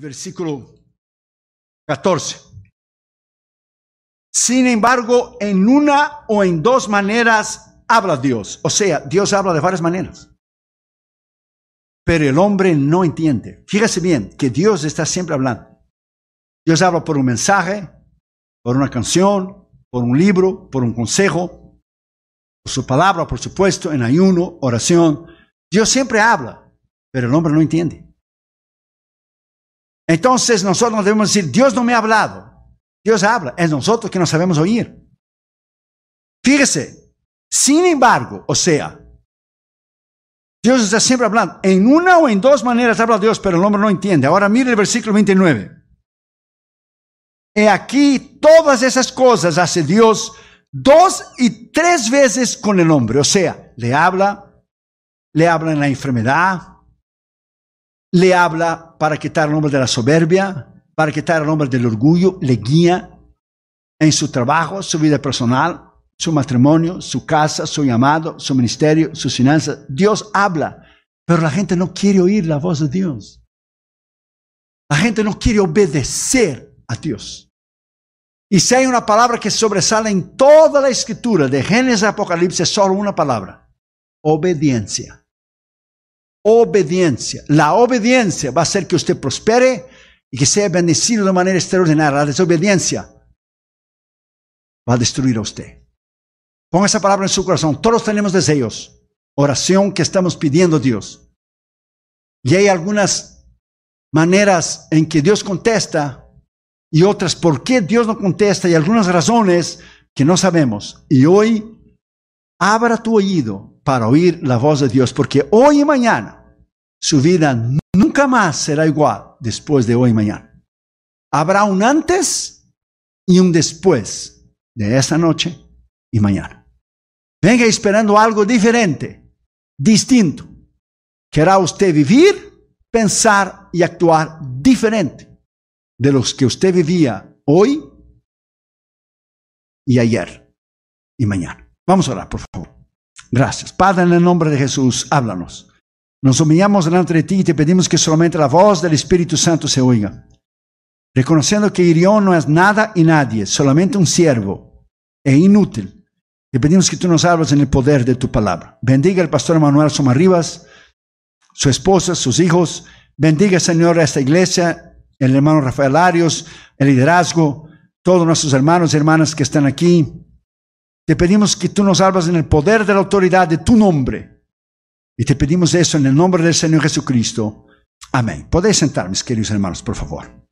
versículo 14. Sin embargo, en una o en dos maneras habla Dios. O sea, Dios habla de varias maneras. Pero el hombre no entiende. Fíjese bien que Dios está siempre hablando. Dios habla por un mensaje, por una canción, por un libro, por un consejo, por su palabra, por supuesto, en ayuno, oración. Dios siempre habla, pero el hombre no entiende. Entonces nosotros nos debemos decir, Dios no me ha hablado. Dios habla, es nosotros que no sabemos oír. Fíjese, sin embargo, o sea, Dios está siempre hablando. En una o en dos maneras habla Dios, pero el hombre no entiende. Ahora mire el versículo 29. He aquí todas esas cosas hace Dios dos y tres veces con el hombre. O sea, le habla, le habla en la enfermedad, le habla para quitar el nombre de la soberbia, para quitar el nombre del orgullo, le guía en su trabajo, su vida personal, su matrimonio, su casa, su llamado, su ministerio, sus finanzas. Dios habla, pero la gente no quiere oír la voz de Dios. La gente no quiere obedecer a Dios. Y si hay una palabra que sobresale en toda la escritura, de Génesis a Apocalipsis, es solo una palabra, obediencia obediencia. La obediencia va a hacer que usted prospere y que sea bendecido de manera extraordinaria. La desobediencia va a destruir a usted. Ponga esa palabra en su corazón. Todos tenemos deseos, oración que estamos pidiendo a Dios. Y hay algunas maneras en que Dios contesta y otras por qué Dios no contesta y algunas razones que no sabemos. Y hoy abra tu oído para oír la voz de Dios, porque hoy y mañana su vida nunca más será igual después de hoy y mañana. Habrá un antes y un después de esa noche y mañana. Venga esperando algo diferente, distinto. ¿Querrá usted vivir, pensar y actuar diferente de los que usted vivía hoy y ayer y mañana. Vamos a orar, por favor. Gracias. Padre, en el nombre de Jesús, háblanos. Nos humillamos delante de ti y te pedimos que solamente la voz del Espíritu Santo se oiga. Reconociendo que Irión no es nada y nadie, solamente un siervo e inútil. Te pedimos que tú nos hables en el poder de tu palabra. Bendiga el pastor Manuel Somarribas, su esposa, sus hijos. Bendiga, Señor, a esta iglesia, el hermano Rafael Arias, el liderazgo, todos nuestros hermanos y hermanas que están aquí te pedimos que tú nos salvas en el poder de la autoridad de tu nombre. Y te pedimos eso en el nombre del Señor Jesucristo. Amén. Podéis sentar, mis queridos hermanos, por favor.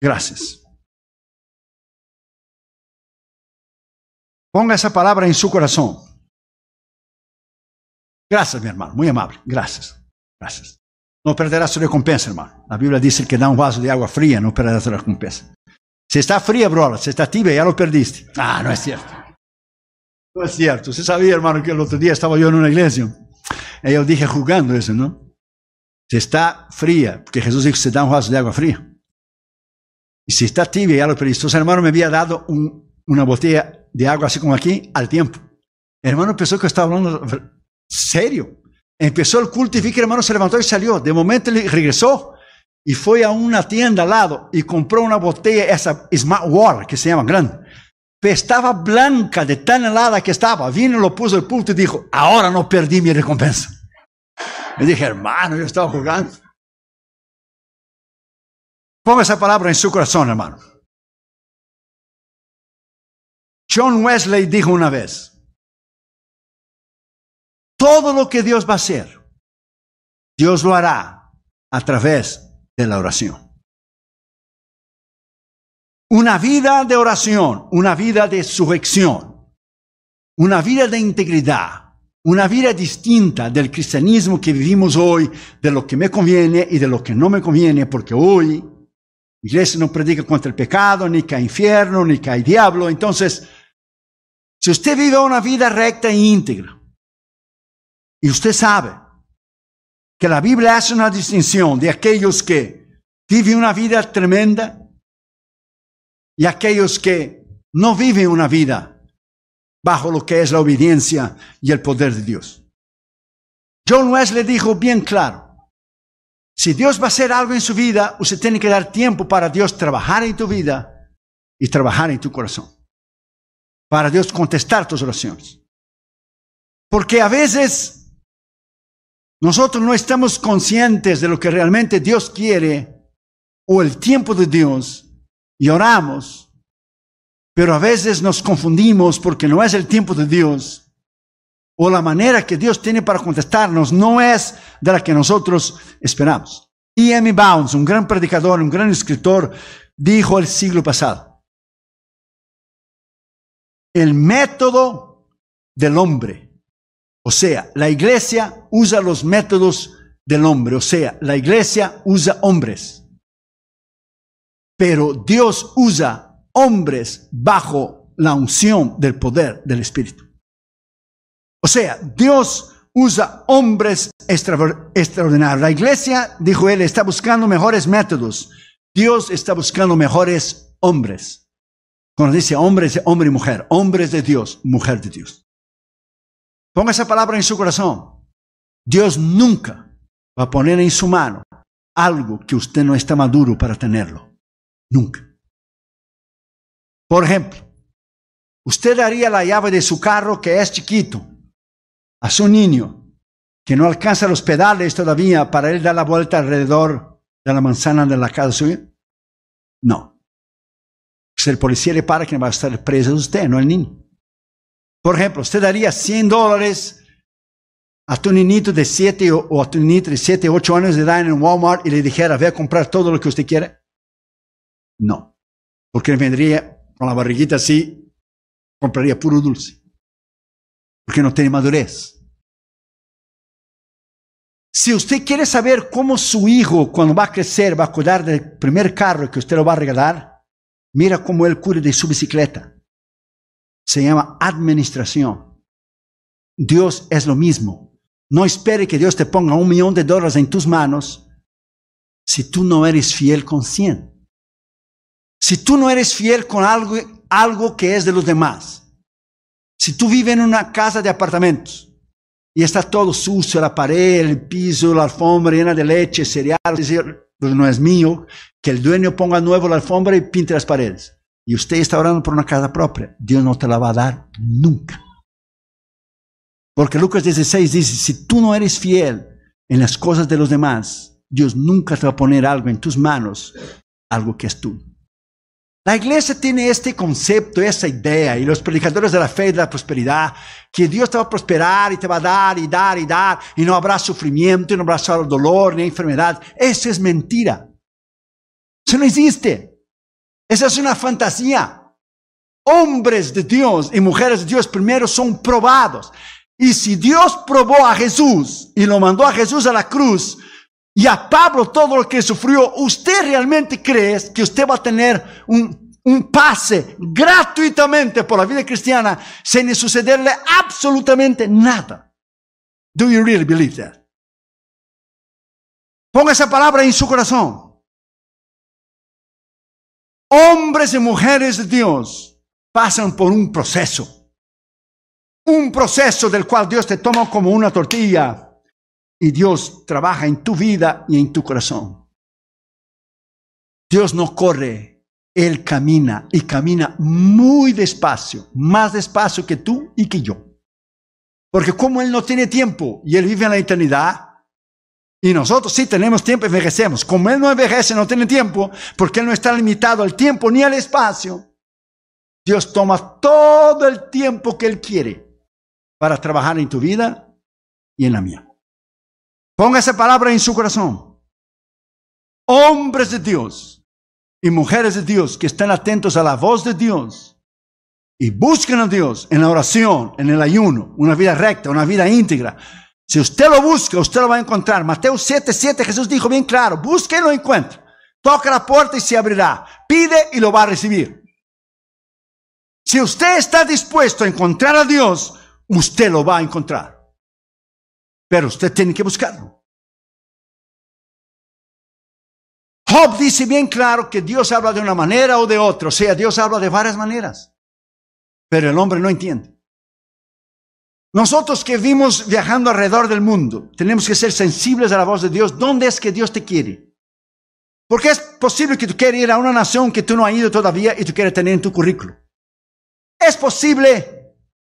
Gracias. Ponga esa palabra en su corazón. Gracias, mi hermano. Muy amable. Gracias. Gracias. No perderás su recompensa, hermano. La Biblia dice que da un vaso de agua fría, no perderás su recompensa. Se está fría, bro, Se está tibia, ya lo perdiste. Ah, no es cierto. No es cierto. Usted sabía, hermano, que el otro día estaba yo en una iglesia. Y yo dije jugando eso, ¿no? Se está fría, porque Jesús dijo, se da un vaso de agua fría. Y si está tibia, ya lo perdiste. Entonces, hermano, me había dado una botella de agua así como aquí al tiempo. hermano pensó que estaba hablando serio. Empezó el culto y vi que el hermano se levantó y salió. De momento regresó y fue a una tienda al lado y compró una botella, esa Smart Water, que se llama grande. estaba blanca de tan helada que estaba. Vino, lo puso el pulto y dijo, ahora no perdí mi recompensa. Me dije, hermano, yo estaba jugando. Ponga esa palabra en su corazón, hermano. John Wesley dijo una vez, todo lo que Dios va a hacer, Dios lo hará a través de la oración. Una vida de oración, una vida de sujeción, una vida de integridad, una vida distinta del cristianismo que vivimos hoy, de lo que me conviene y de lo que no me conviene, porque hoy la iglesia no predica contra el pecado, ni que hay infierno, ni que hay diablo. Entonces, si usted vive una vida recta e íntegra, y usted sabe que la Biblia hace una distinción de aquellos que viven una vida tremenda y aquellos que no viven una vida bajo lo que es la obediencia y el poder de Dios. John Wesley dijo bien claro, si Dios va a hacer algo en su vida, usted tiene que dar tiempo para Dios trabajar en tu vida y trabajar en tu corazón. Para Dios contestar tus oraciones. Porque a veces nosotros no estamos conscientes de lo que realmente Dios quiere o el tiempo de Dios y oramos, pero a veces nos confundimos porque no es el tiempo de Dios o la manera que Dios tiene para contestarnos no es de la que nosotros esperamos. E. Amy Bounds, un gran predicador, un gran escritor, dijo el siglo pasado, el método del hombre o sea, la iglesia usa los métodos del hombre, o sea, la iglesia usa hombres. Pero Dios usa hombres bajo la unción del poder del Espíritu. O sea, Dios usa hombres extraordinarios. La iglesia, dijo él, está buscando mejores métodos. Dios está buscando mejores hombres. Cuando dice hombres, hombre y mujer, hombres de Dios, mujer de Dios. Ponga esa palabra en su corazón. Dios nunca va a poner en su mano algo que usted no está maduro para tenerlo. Nunca. Por ejemplo, usted daría la llave de su carro que es chiquito a su niño que no alcanza los pedales todavía para él dar la vuelta alrededor de la manzana de la casa suya. No. Si el policía le para, que va a estar preso usted, no el niño. Por ejemplo, usted daría 100 dólares a tu niñito de 7 o a tu niñito de 7, 8 años de edad en Walmart y le dijera, ve a comprar todo lo que usted quiera. No, porque vendría con la barriguita así, compraría puro dulce, porque no tiene madurez. Si usted quiere saber cómo su hijo, cuando va a crecer, va a cuidar del primer carro que usted lo va a regalar, mira cómo él cuida de su bicicleta se llama administración. Dios es lo mismo. No espere que Dios te ponga un millón de dólares en tus manos si tú no eres fiel con 100. Si tú no eres fiel con algo, que es de los demás. Si tú vives en una casa de apartamentos y está todo sucio, la pared, el piso, la alfombra llena de leche, cereal, no es mío, que el dueño ponga nuevo la alfombra y pinte las paredes y usted está orando por una casa propia, Dios no te la va a dar nunca. Porque Lucas 16 dice, si tú no eres fiel en las cosas de los demás, Dios nunca te va a poner algo en tus manos, algo que es tú. La iglesia tiene este concepto, esa idea, y los predicadores de la fe y de la prosperidad, que Dios te va a prosperar y te va a dar y dar y dar, y no habrá sufrimiento, y no habrá dolor ni enfermedad. Eso es mentira. Eso no existe. Esa es una fantasía. Hombres de Dios y mujeres de Dios primero son probados. Y si Dios probó a Jesús y lo mandó a Jesús a la cruz y a Pablo todo lo que sufrió, ¿usted realmente cree que usted va a tener un, pase gratuitamente por la vida cristiana sin sucederle absolutamente nada? Do you really believe that? Ponga esa palabra en su corazón hombres y mujeres de Dios pasan por un proceso. Un proceso del cual Dios te toma como una tortilla y Dios trabaja en tu vida y en tu corazón. Dios no corre, Él camina y camina muy despacio, más despacio que tú y que yo. Porque como Él no tiene tiempo y Él vive en la eternidad, y nosotros sí tenemos tiempo, y envejecemos. Como Él no envejece, no tiene tiempo, porque Él no está limitado al tiempo ni al espacio. Dios toma todo el tiempo que Él quiere para trabajar en tu vida y en la mía. Ponga esa palabra en su corazón. Hombres de Dios y mujeres de Dios que están atentos a la voz de Dios y busquen a Dios en la oración, en el ayuno, una vida recta, una vida íntegra si usted lo busca, usted lo va a encontrar. Mateo 7, 7, Jesús dijo bien claro, busque y lo encuentra. Toca la puerta y se abrirá. Pide y lo va a recibir. Si usted está dispuesto a encontrar a Dios, usted lo va a encontrar. Pero usted tiene que buscarlo. Job dice bien claro que Dios habla de una manera o de otra. O sea, Dios habla de varias maneras. Pero el hombre no entiende. Nosotros que vimos viajando alrededor del mundo, tenemos que ser sensibles a la voz de Dios. ¿Dónde es que Dios te quiere? Porque es posible que tú quieras ir a una nación que tú no has ido todavía y tú quieres tener en tu currículo. Es posible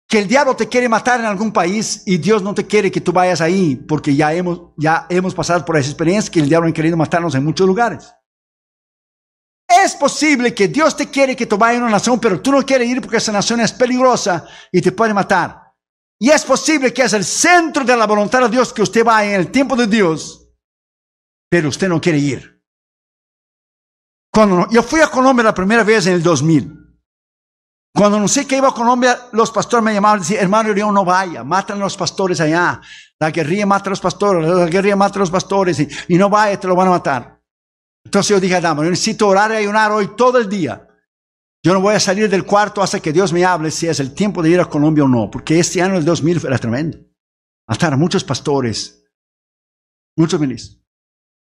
que el diablo te quiere matar en algún país y Dios no te quiere que tú vayas ahí porque ya hemos, ya hemos pasado por esa experiencia que el diablo ha querido matarnos en muchos lugares. Es posible que Dios te quiere que tú vayas a una nación, pero tú no quieres ir porque esa nación es peligrosa y te puede matar. Y es posible que es el centro de la voluntad de Dios que usted va en el tiempo de Dios, pero usted no quiere ir. Cuando yo fui a Colombia la primera vez en el 2000. Cuando no sé que iba a Colombia, los pastores me llamaban y decían, hermano Orión no vaya, matan los pastores allá. La guerrilla mata a los pastores, la guerrilla mata a los pastores y, no vaya, te lo van a matar. Entonces yo dije, dama, necesito orar y ayunar hoy todo el día yo no voy a salir del cuarto hasta que Dios me hable si es el tiempo de ir a Colombia o no, porque este año el 2000 era tremendo. Hasta muchos pastores, muchos ministros.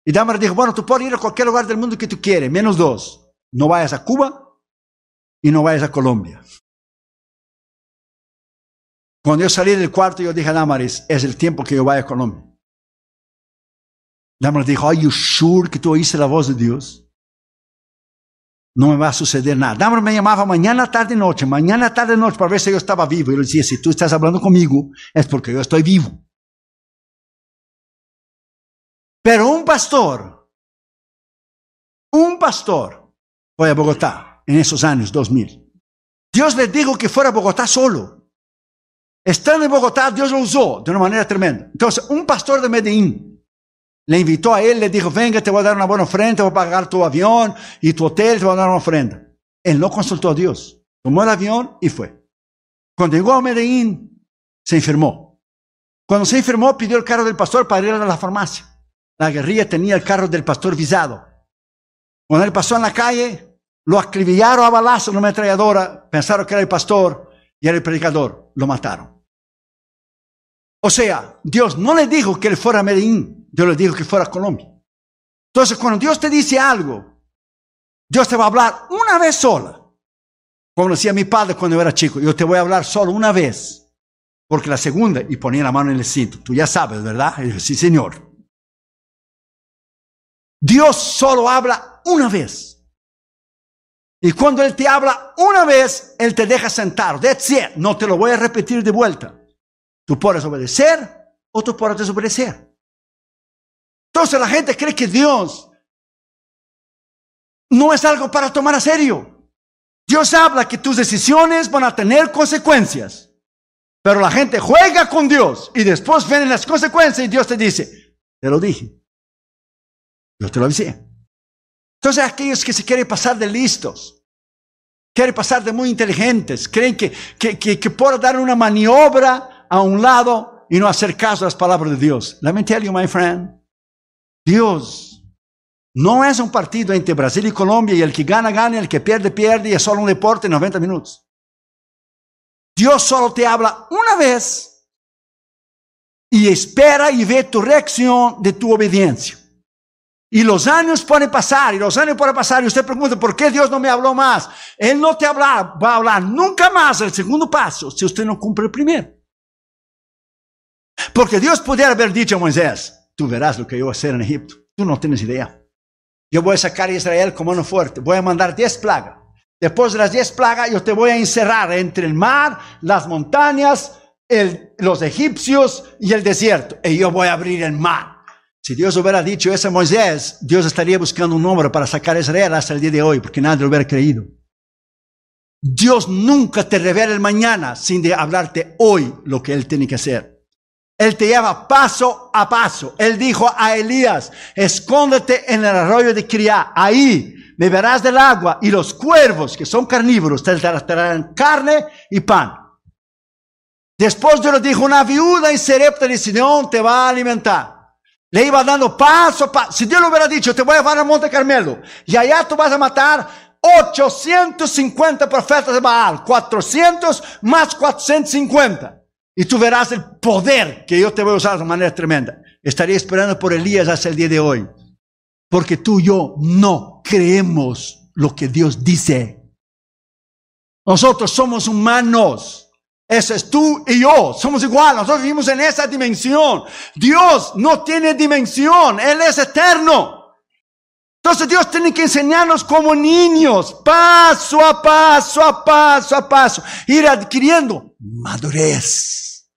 Y Damar dijo, bueno, tú puedes ir a cualquier lugar del mundo que tú quieres, menos dos. No vayas a Cuba y no vayas a Colombia. Cuando yo salí del cuarto, yo dije a Damaris, es el tiempo que yo vaya a Colombia. Damaris dijo, are you sure que tú oíste la voz de Dios? no me va a suceder nada. Dámelo me llamaba mañana, tarde, noche, mañana, tarde, noche, para ver si yo estaba vivo. Y le decía, si tú estás hablando conmigo, es porque yo estoy vivo. Pero un pastor, un pastor, fue a Bogotá en esos años 2000. Dios le dijo que fuera a Bogotá solo. Estando en Bogotá, Dios lo usó de una manera tremenda. Entonces, un pastor de Medellín le invitó a él, le dijo, venga, te voy a dar una buena ofrenda, voy a pagar tu avión y tu hotel, te voy a dar una ofrenda. Él no consultó a Dios. Tomó el avión y fue. Cuando llegó a Medellín, se enfermó. Cuando se enfermó, pidió el carro del pastor para ir a la farmacia. La guerrilla tenía el carro del pastor visado. Cuando él pasó en la calle, lo acribillaron a balazos en una metralladora. Pensaron que era el pastor y era el predicador. Lo mataron. O sea, Dios no le dijo que él fuera a Medellín, Dios le dijo que fuera a Colombia. Entonces, cuando Dios te dice algo, Dios te va a hablar una vez sola. Como decía mi padre cuando era chico, yo te voy a hablar solo una vez. Porque la segunda, y ponía la mano en el cinto, tú ya sabes, ¿verdad? sí, señor. Dios solo habla una vez. Y cuando Él te habla una vez, Él te deja sentar. That's No te lo voy a repetir de vuelta. Tú puedes obedecer o tú puedes desobedecer. Entonces la gente cree que Dios no es algo para tomar a serio. Dios habla que tus decisiones van a tener consecuencias. Pero la gente juega con Dios y después ven las consecuencias y Dios te dice, te lo dije. Yo te lo decía. Entonces aquellos que se quieren pasar de listos, quieren pasar de muy inteligentes, creen que, que, que por dar una maniobra a un lado y no hacer caso a las palabras de Dios. Let me tell you, my friend. Dios no es un partido entre Brasil y Colombia y el que gana, gana, el que pierde, pierde y es solo un deporte en 90 minutos. Dios solo te habla una vez y espera y ve tu reacción de tu obediencia. Y los años pueden pasar, y los años pueden pasar, y usted pregunta, ¿por qué Dios no me habló más? Él no te habla, va a hablar nunca más el segundo paso si usted no cumple el primero. Porque Dios pudiera haber dicho a Moisés, tú verás lo que yo voy a hacer en Egipto. Tú no tienes idea. Yo voy a sacar a Israel como uno fuerte. Voy a mandar diez plagas. Después de las diez plagas, yo te voy a encerrar entre el mar, las montañas, los egipcios y el desierto. Y yo voy a abrir el mar. Si Dios hubiera dicho eso a Moisés, Dios estaría buscando un hombre para sacar a Israel hasta el día de hoy, porque nadie lo hubiera creído. Dios nunca te revela el mañana sin de hablarte hoy lo que Él tiene que hacer. Él te lleva paso a paso. Él dijo a Elías, escóndete en el arroyo de Criá, ahí beberás del agua y los cuervos, que son carnívoros, te darán carne y pan. Después de lo dijo una viuda en Serepta de Sidón te va a alimentar. Le iba dando paso a paso. Si Dios le hubiera dicho, te voy a llevar al Monte Carmelo y allá tú vas a matar 850 profetas de Baal, 400 más 450. Y tú verás el poder que yo te voy a usar de manera tremenda. Estaría esperando por Elías hasta el día de hoy. Porque tú y yo no creemos lo que Dios dice. Nosotros somos humanos. Eso es tú y yo. Somos igual. Nosotros vivimos en esa dimensión. Dios no tiene dimensión. Él es eterno. Entonces Dios tiene que enseñarnos como niños, paso a paso, a paso a paso, ir adquiriendo madurez.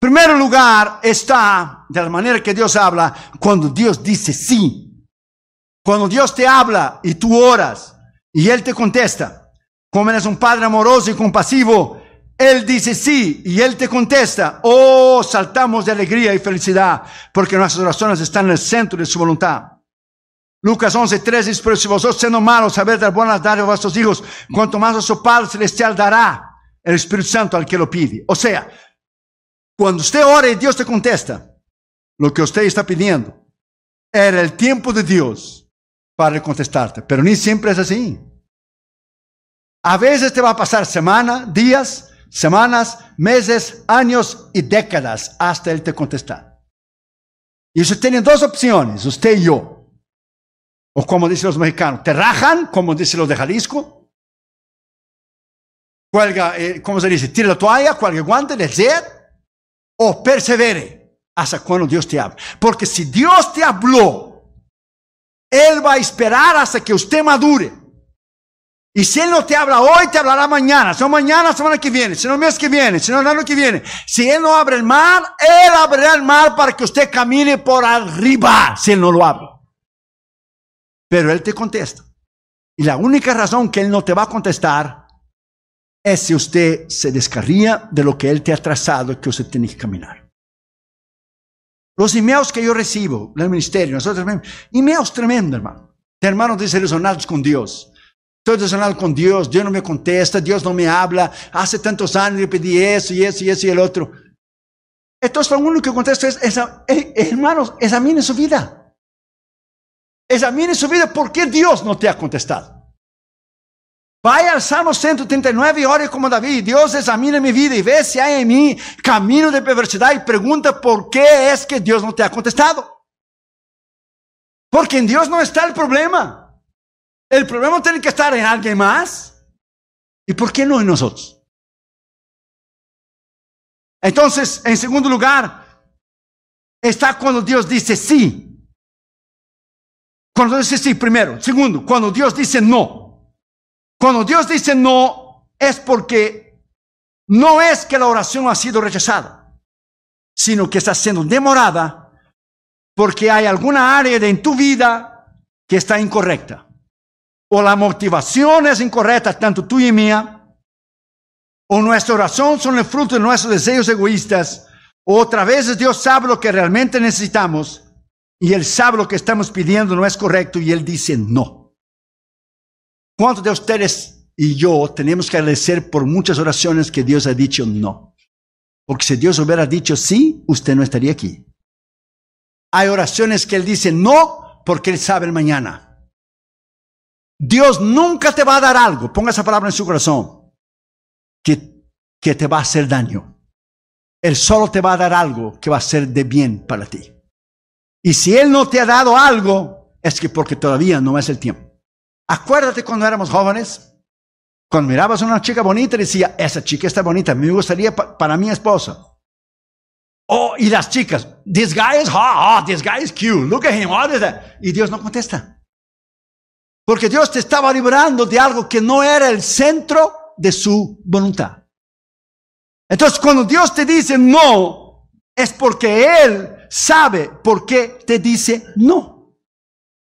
Primero primer lugar está, de la manera que Dios habla, cuando Dios dice sí. Cuando Dios te habla y tú oras y Él te contesta, como eres un Padre amoroso y compasivo, Él dice sí y Él te contesta, oh, saltamos de alegría y felicidad, porque nuestras oraciones están en el centro de su voluntad. Lucas 11, 13, pero si vosotros siendo malos sabéis dar buenas dádivas a vuestros hijos, cuanto más a su Padre Celestial dará el Espíritu Santo al que lo pide. O sea, cuando usted ora y Dios te contesta lo que usted está pidiendo, era el tiempo de Dios para contestarte, pero ni siempre es así. A veces te va a pasar semana, días, semanas, meses, años y décadas hasta Él te contestar. Y usted tiene dos opciones, usted y yo. O como dicen los mexicanos, te rajan, como dicen los de Jalisco. Cuelga, eh, ¿cómo se dice? Tira la toalla, cuelga el guante, O persevere hasta cuando Dios te hable, Porque si Dios te habló, Él va a esperar hasta que usted madure. Y si Él no te habla hoy, te hablará mañana. Si no mañana, semana que viene. Si no mes que viene. Si no el año que viene. Si Él no abre el mar, Él abrirá el mar para que usted camine por arriba. Si Él no lo abre pero Él te contesta. Y la única razón que Él no te va a contestar es si usted se descarría de lo que Él te ha trazado que usted tiene que caminar. Los emails que yo recibo del ministerio, nosotros emails tremendo, hermano. Hermanos desilusionados con Dios. Estoy desilusionado con Dios, Dios no me contesta, Dios no me habla. Hace tantos años le pedí eso y eso y eso y el otro. Entonces, lo único que contesto es, es, eh, hermanos, examine su vida. Examine su vida, ¿por qué Dios no te ha contestado? Vaya al Salmo 139 y ore como David. Dios examina mi vida y ve si hay en mí camino de perversidad y pregunta por qué es que Dios no te ha contestado. Porque en Dios no está el problema. El problema tiene que estar en alguien más. ¿Y por qué no en nosotros? Entonces, en segundo lugar, está cuando Dios dice sí cuando Dios dice sí, primero. Segundo, cuando Dios dice no. Cuando Dios dice no, es porque no es que la oración ha sido rechazada, sino que está siendo demorada porque hay alguna área de, en tu vida que está incorrecta. O la motivación es incorrecta, tanto tú y mía, o nuestra oración son el fruto de nuestros deseos egoístas, o otra vez Dios sabe lo que realmente necesitamos y Él sabe lo que estamos pidiendo no es correcto y Él dice no. ¿Cuántos de ustedes y yo tenemos que agradecer por muchas oraciones que Dios ha dicho no? Porque si Dios hubiera dicho sí, usted no estaría aquí. Hay oraciones que Él dice no porque Él sabe el mañana. Dios nunca te va a dar algo, ponga esa palabra en su corazón, que, que te va a hacer daño. Él solo te va a dar algo que va a ser de bien para ti. Y si Él no te ha dado algo, es que porque todavía no es el tiempo. Acuérdate cuando éramos jóvenes, cuando mirabas a una chica bonita y decía, esa chica está bonita, me gustaría para mi esposa. Oh, y las chicas, this guy is hot, this guy is cute, look at him, what is that? Y Dios no contesta. Porque Dios te estaba librando de algo que no era el centro de su voluntad. Entonces, cuando Dios te dice no, es porque Él sabe por qué te dice no.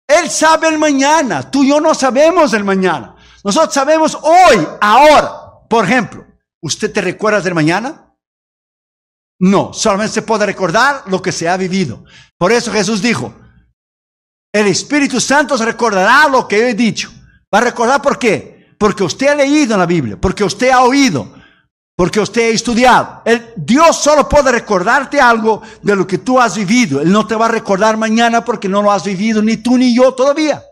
Él sabe el mañana, tú y yo no sabemos el mañana. Nosotros sabemos hoy, ahora. Por ejemplo, ¿usted te recuerdas del mañana? No, solamente se puede recordar lo que se ha vivido. Por eso Jesús dijo, el Espíritu Santo recordará lo que he dicho. Va a recordar por qué. Porque usted ha leído la Biblia, porque usted ha oído, porque usted ha estudiado. Dios solo puede recordarte algo de lo que tú has vivido. Él no te va a recordar mañana porque no lo has vivido ni tú ni yo todavía.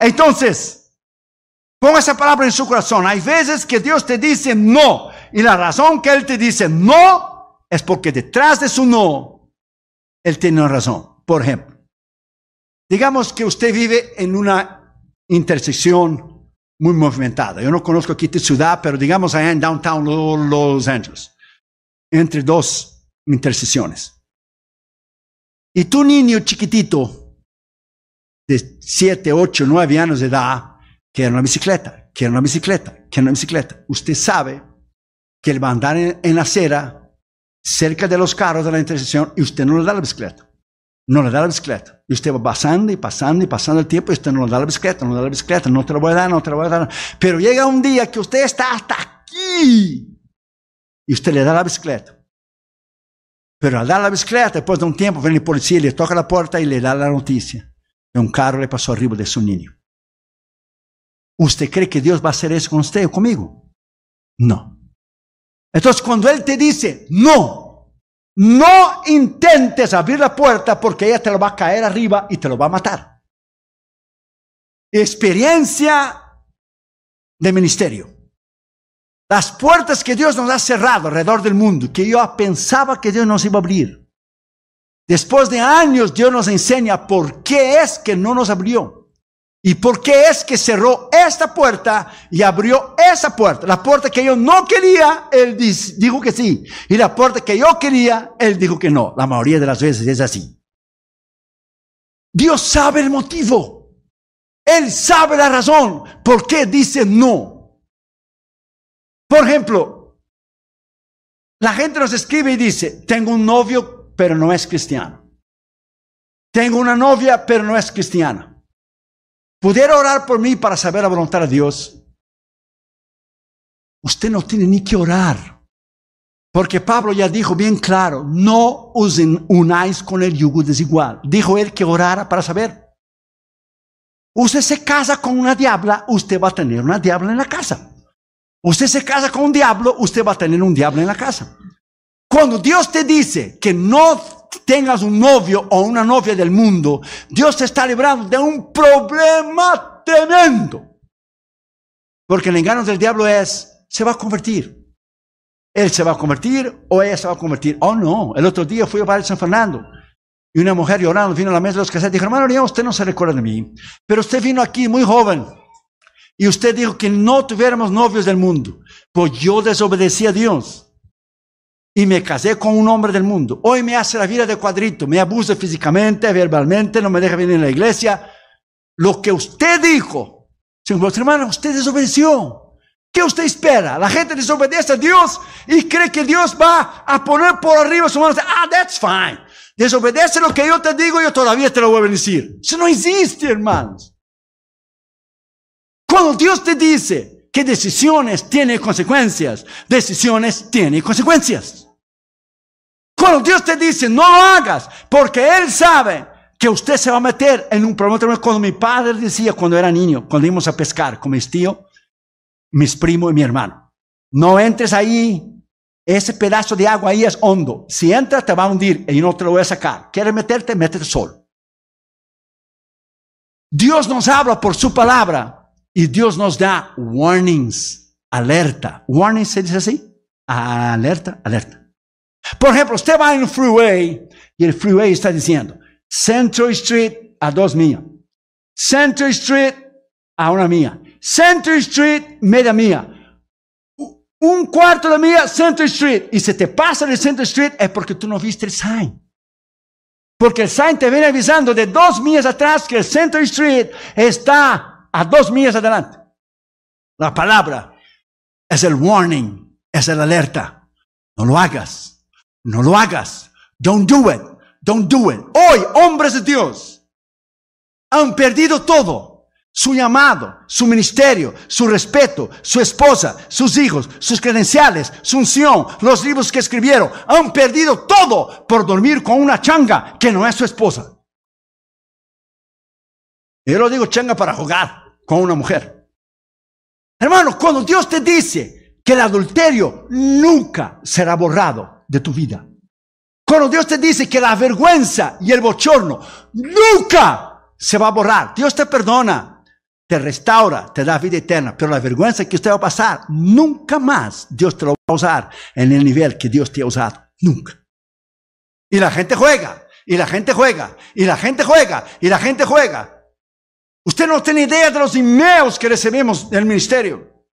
Entonces, ponga esa palabra en su corazón. Hay veces que Dios te dice no y la razón que Él te dice no es porque detrás de su no, Él tiene una razón. Por ejemplo, digamos que usted vive en una intersección muy movimentada. Yo no conozco aquí tu ciudad, pero digamos allá en downtown Los Angeles. entre dos intersecciones. Y tu niño chiquitito, de 7, 8, 9 años de edad, quiere una bicicleta, quiere una bicicleta, quiere una bicicleta. Usted sabe que él va a andar en, en la acera, cerca de los carros de la intersección, y usted no le da la bicicleta no le da la bicicleta. Y usted va pasando y pasando y pasando el tiempo y usted no le da la bicicleta, no le da la bicicleta, no te la voy a dar, no te la voy a dar. Pero llega un día que usted está hasta aquí y usted le da la bicicleta. Pero al dar la bicicleta, después de un tiempo, viene el policía, le toca la puerta y le da la noticia. Y un carro le pasó arriba de su niño. ¿Usted cree que Dios va a hacer eso con usted o conmigo? No. Entonces, cuando Él te dice, no, no intentes abrir la puerta porque ella te lo va a caer arriba y te lo va a matar. Experiencia de ministerio. Las puertas que Dios nos ha cerrado alrededor del mundo, que yo pensaba que Dios nos iba a abrir. Después de años Dios nos enseña por qué es que no nos abrió. ¿Y por qué es que cerró esta puerta y abrió esa puerta? La puerta que yo no quería, él dijo que sí. Y la puerta que yo quería, él dijo que no. La mayoría de las veces es así. Dios sabe el motivo. Él sabe la razón por qué dice no. Por ejemplo, la gente nos escribe y dice, tengo un novio, pero no es cristiano. Tengo una novia, pero no es cristiana pudiera orar por mí para saber la voluntad de Dios, usted no tiene ni que orar. Porque Pablo ya dijo bien claro, no os unáis con el yugo desigual. Dijo él que orara para saber. Usted se casa con una diabla, usted va a tener una diabla en la casa. Usted se casa con un diablo, usted va a tener un diablo en la casa. Cuando Dios te dice que no tengas un novio o una novia del mundo, Dios te está librando de un problema tremendo. Porque el engaño del diablo es, se va a convertir. Él se va a convertir o ella se va a convertir. Oh no, el otro día fui a París San Fernando y una mujer llorando vino a la mesa de los casetes y dijo, hermano, usted no se recuerda de mí, pero usted vino aquí muy joven y usted dijo que no tuviéramos novios del mundo. Pues yo desobedecí a Dios y me casé con un hombre del mundo. Hoy me hace la vida de cuadrito, me abusa físicamente, verbalmente, no me deja venir a la iglesia. Lo que usted dijo, señor hermano, usted desobedeció. ¿Qué usted espera? La gente desobedece a Dios y cree que Dios va a poner por arriba su mano. Ah, that's fine. Desobedece lo que yo te digo, yo todavía te lo voy a bendecir. Eso no existe, hermanos. Cuando Dios te dice que decisiones tienen consecuencias, decisiones tienen consecuencias. Bueno, Dios te dice, no lo hagas, porque Él sabe que usted se va a meter en un problema. Cuando mi padre decía, cuando era niño, cuando íbamos a pescar con mis tíos, mis primos y mi hermano, no entres ahí, ese pedazo de agua ahí es hondo. Si entras, te va a hundir y no te lo voy a sacar. ¿Quieres meterte? Métete solo. Dios nos habla por su palabra y Dios nos da warnings, alerta. Warnings se dice así: alerta, alerta. Por ejemplo, usted va en un freeway y el freeway está diciendo Central Street a dos millas, Central Street a una milla, Central Street media milla, un cuarto de milla Central Street y si te pasa de Central Street es porque tú no viste el sign. Porque el sign te viene avisando de dos millas atrás que el Central Street está a dos millas adelante. La palabra es el warning, es el alerta. No lo hagas. No lo hagas. Don't do it. Don't do it. Hoy, hombres de Dios han perdido todo. Su llamado, su ministerio, su respeto, su esposa, sus hijos, sus credenciales, su unción, los libros que escribieron. Han perdido todo por dormir con una changa que no es su esposa. Yo lo digo changa para jugar con una mujer. Hermano, cuando Dios te dice que el adulterio nunca será borrado, de tu vida. Cuando Dios te dice que la vergüenza y el bochorno nunca se va a borrar, Dios te perdona, te restaura, te da vida eterna, pero la vergüenza que usted va a pasar, nunca más Dios te lo va a usar en el nivel que Dios te ha usado, nunca. Y la gente juega, y la gente juega, y la gente juega, y la gente juega. Usted no tiene idea de los emails que recibimos del ministerio,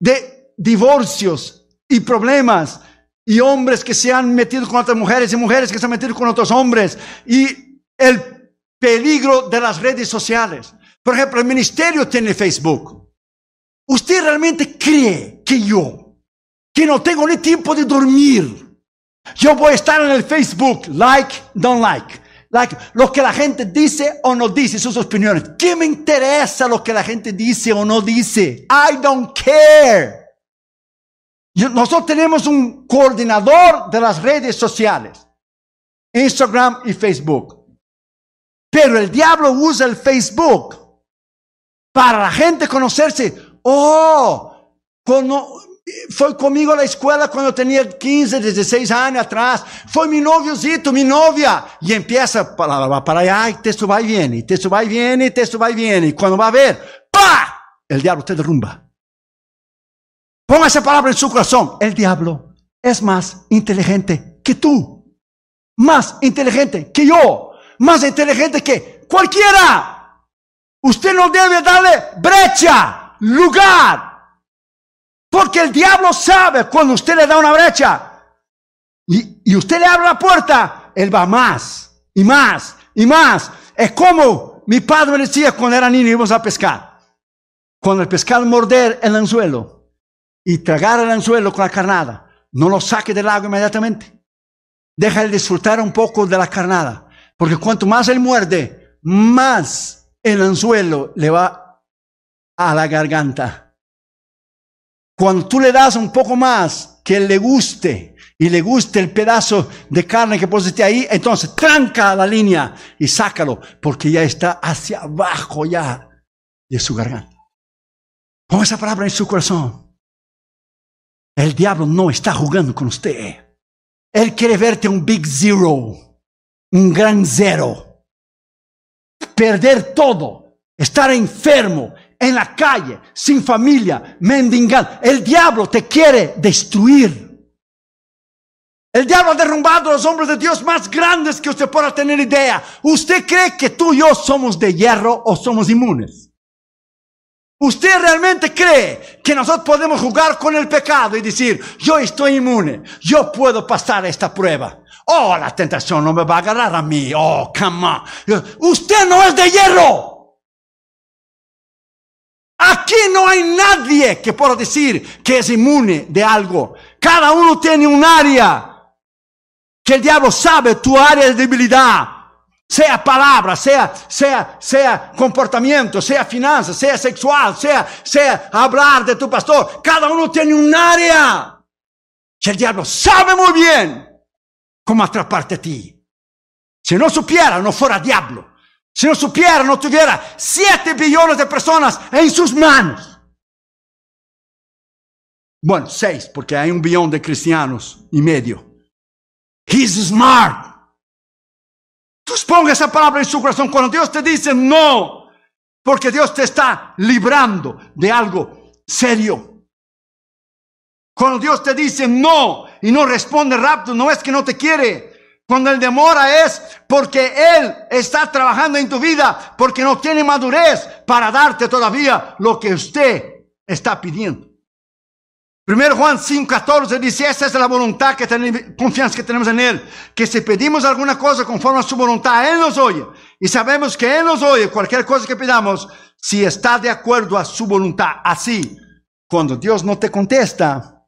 de divorcios, y problemas y hombres que se han metido con otras mujeres y mujeres que se han metido con otros hombres y el peligro de las redes sociales. Por ejemplo, el ministerio tiene Facebook. ¿Usted realmente cree que yo, que no tengo ni tiempo de dormir, yo voy a estar en el Facebook, like, don't like? Like, lo que la gente dice o no dice, sus opiniones. ¿Qué me interesa lo que la gente dice o no dice? I don't care. Nosotros tenemos un coordinador de las redes sociales, Instagram y Facebook. Pero el diablo usa el Facebook para la gente conocerse. Oh, fue conmigo a la escuela cuando tenía 15, 16 años atrás. Fue mi noviocito, mi novia. Y empieza para, para allá y te suba y viene, y te suba y viene, y te suba y viene. Y cuando va a ver, ¡pa! El diablo te derrumba. Ponga esa palabra en su corazón. El diablo es más inteligente que tú. Más inteligente que yo. Más inteligente que cualquiera. Usted no debe darle brecha, lugar. Porque el diablo sabe cuando usted le da una brecha y, y usted le abre la puerta, él va más y más y más. Es como mi padre decía cuando era niño íbamos a pescar. Cuando el pescado morder el anzuelo, y tragar el anzuelo con la carnada, no lo saque del agua inmediatamente. Deja de disfrutar un poco de la carnada, porque cuanto más él muerde, más el anzuelo le va a la garganta. Cuando tú le das un poco más que él le guste, y le guste el pedazo de carne que pusiste ahí, entonces tranca la línea y sácalo, porque ya está hacia abajo ya de su garganta. Ponga esa palabra en su corazón. El diablo no está jugando con usted. Él quiere verte un big zero, un gran cero. Perder todo, estar enfermo, en la calle, sin familia, mendigando. El diablo te quiere destruir. El diablo ha derrumbado los hombres de Dios más grandes que usted pueda tener idea. ¿Usted cree que tú y yo somos de hierro o somos inmunes? ¿Usted realmente cree que nosotros podemos jugar con el pecado y decir, yo estoy inmune, yo puedo pasar esta prueba? Oh, la tentación no me va a agarrar a mí. Oh, come on. Usted no es de hierro. Aquí no hay nadie que pueda decir que es inmune de algo. Cada uno tiene un área que el diablo sabe tu área de debilidad sea palabra, sea, sea, sea comportamiento, sea finanza, sea sexual, sea, sea hablar de tu pastor. Cada uno tiene un área. Y el diablo sabe muy bien cómo atraparte a ti. Si no supiera, no fuera diablo. Si no supiera, no tuviera siete billones de personas en sus manos. Bueno, seis, porque hay un billón de cristianos y medio. He's smart. Tú ponga esa palabra en su corazón. Cuando Dios te dice no, porque Dios te está librando de algo serio. Cuando Dios te dice no y no responde rápido, no es que no te quiere. Cuando Él demora es porque Él está trabajando en tu vida, porque no tiene madurez para darte todavía lo que usted está pidiendo. Primero Juan 5,14 dice, esa es la voluntad que tenemos, confianza que tenemos en Él, que si pedimos alguna cosa conforme a su voluntad, Él nos oye. Y sabemos que Él nos oye cualquier cosa que pidamos, si está de acuerdo a su voluntad. Así, cuando Dios no te contesta,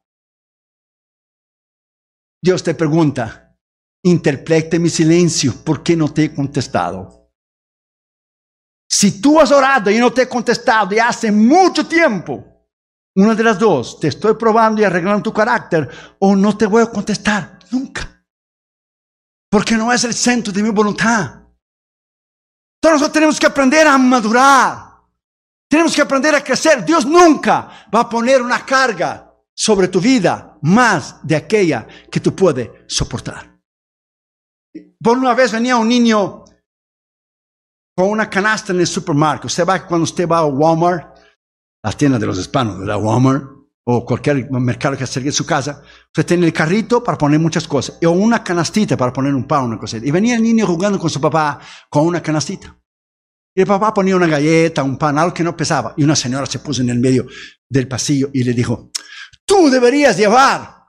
Dios te pregunta, interprete mi silencio, ¿por qué no te he contestado? Si tú has orado y no te he contestado y hace mucho tiempo, una de las dos, te estoy probando y arreglando tu carácter o no te voy a contestar nunca. Porque no es el centro de mi voluntad. todos nosotros tenemos que aprender a madurar. Tenemos que aprender a crecer. Dios nunca va a poner una carga sobre tu vida más de aquella que tú puedes soportar. Por una vez venía un niño con una canasta en el supermercado. Usted va cuando usted va a Walmart las tiendas de los hispanos, de la Walmart o cualquier mercado que acerque en su casa, usted tiene el carrito para poner muchas cosas, o una canastita para poner un pan, o una cosa. Y venía el niño jugando con su papá con una canastita. Y el papá ponía una galleta, un pan, algo que no pesaba. Y una señora se puso en el medio del pasillo y le dijo, tú deberías llevar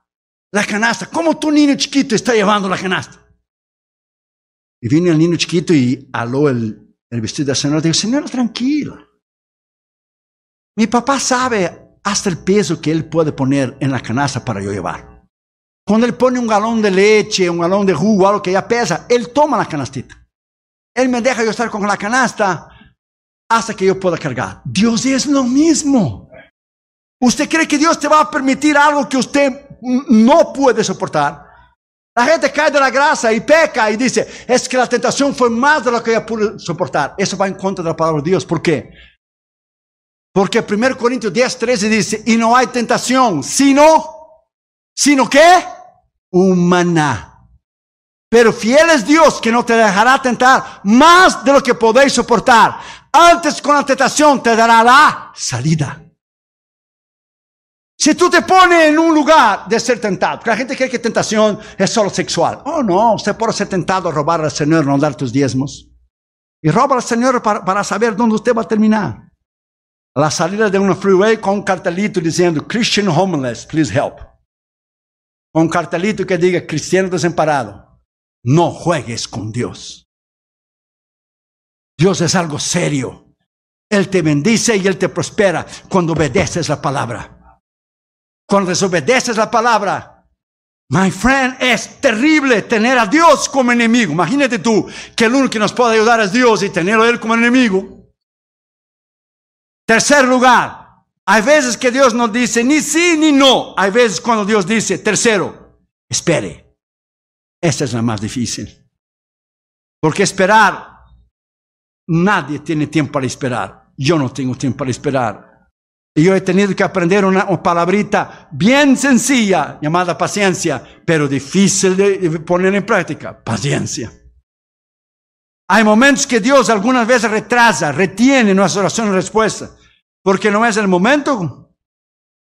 la canasta. ¿Cómo tu niño chiquito está llevando la canasta? Y vino el niño chiquito y aló el, el vestido de la señora. Y Dijo, señora, tranquila. Mi papá sabe hasta el peso que él puede poner en la canasta para yo llevar. Cuando él pone un galón de leche, un galón de jugo, algo que ya pesa, él toma la canastita. Él me deja yo estar con la canasta hasta que yo pueda cargar. Dios es lo mismo. ¿Usted cree que Dios te va a permitir algo que usted no puede soportar? La gente cae de la grasa y peca y dice, es que la tentación fue más de lo que yo pude soportar. Eso va en contra de la palabra de Dios. ¿Por qué? Porque 1 Corintios 10, 13 dice, y no hay tentación, sino, sino que humana. Pero fiel es Dios que no te dejará tentar más de lo que podéis soportar. Antes con la tentación te dará la salida. Si tú te pones en un lugar de ser tentado, que la gente cree que tentación es solo sexual. Oh no, usted puede ser tentado robar al Señor, no dar tus diezmos. Y roba al Señor para saber dónde usted va a terminar la salida de una freeway con un cartelito diciendo Christian homeless, please help. Con un cartelito que diga cristiano desamparado, no juegues con Dios. Dios es algo serio. Él te bendice y Él te prospera cuando obedeces la palabra. Cuando desobedeces la palabra, my friend, es terrible tener a Dios como enemigo. Imagínate tú que el único que nos puede ayudar es Dios y tenerlo a Él como enemigo. Tercer lugar, hay veces que Dios no dice ni sí ni no. Hay veces cuando Dios dice, tercero, espere. Esta es la más difícil. Porque esperar, nadie tiene tiempo para esperar. Yo no tengo tiempo para esperar. Y yo he tenido que aprender una, palabrita bien sencilla llamada paciencia, pero difícil de poner en práctica. Paciencia. Hay momentos que Dios algunas veces retrasa, retiene nuestras oraciones y respuesta porque no es el momento,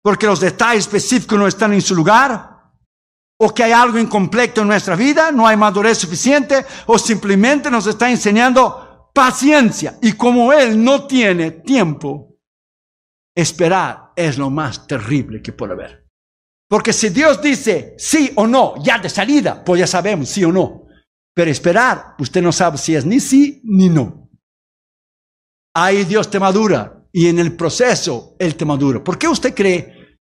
porque los detalles específicos no están en su lugar, o que hay algo incompleto en nuestra vida, no hay madurez suficiente, o simplemente nos está enseñando paciencia. Y como Él no tiene tiempo, esperar es lo más terrible que puede haber. Porque si Dios dice sí o no, ya de salida, pues ya sabemos sí o no. Pero esperar, usted no sabe si es ni sí ni no. Ahí Dios te madura, y en el proceso Él te madura. ¿Por qué usted cree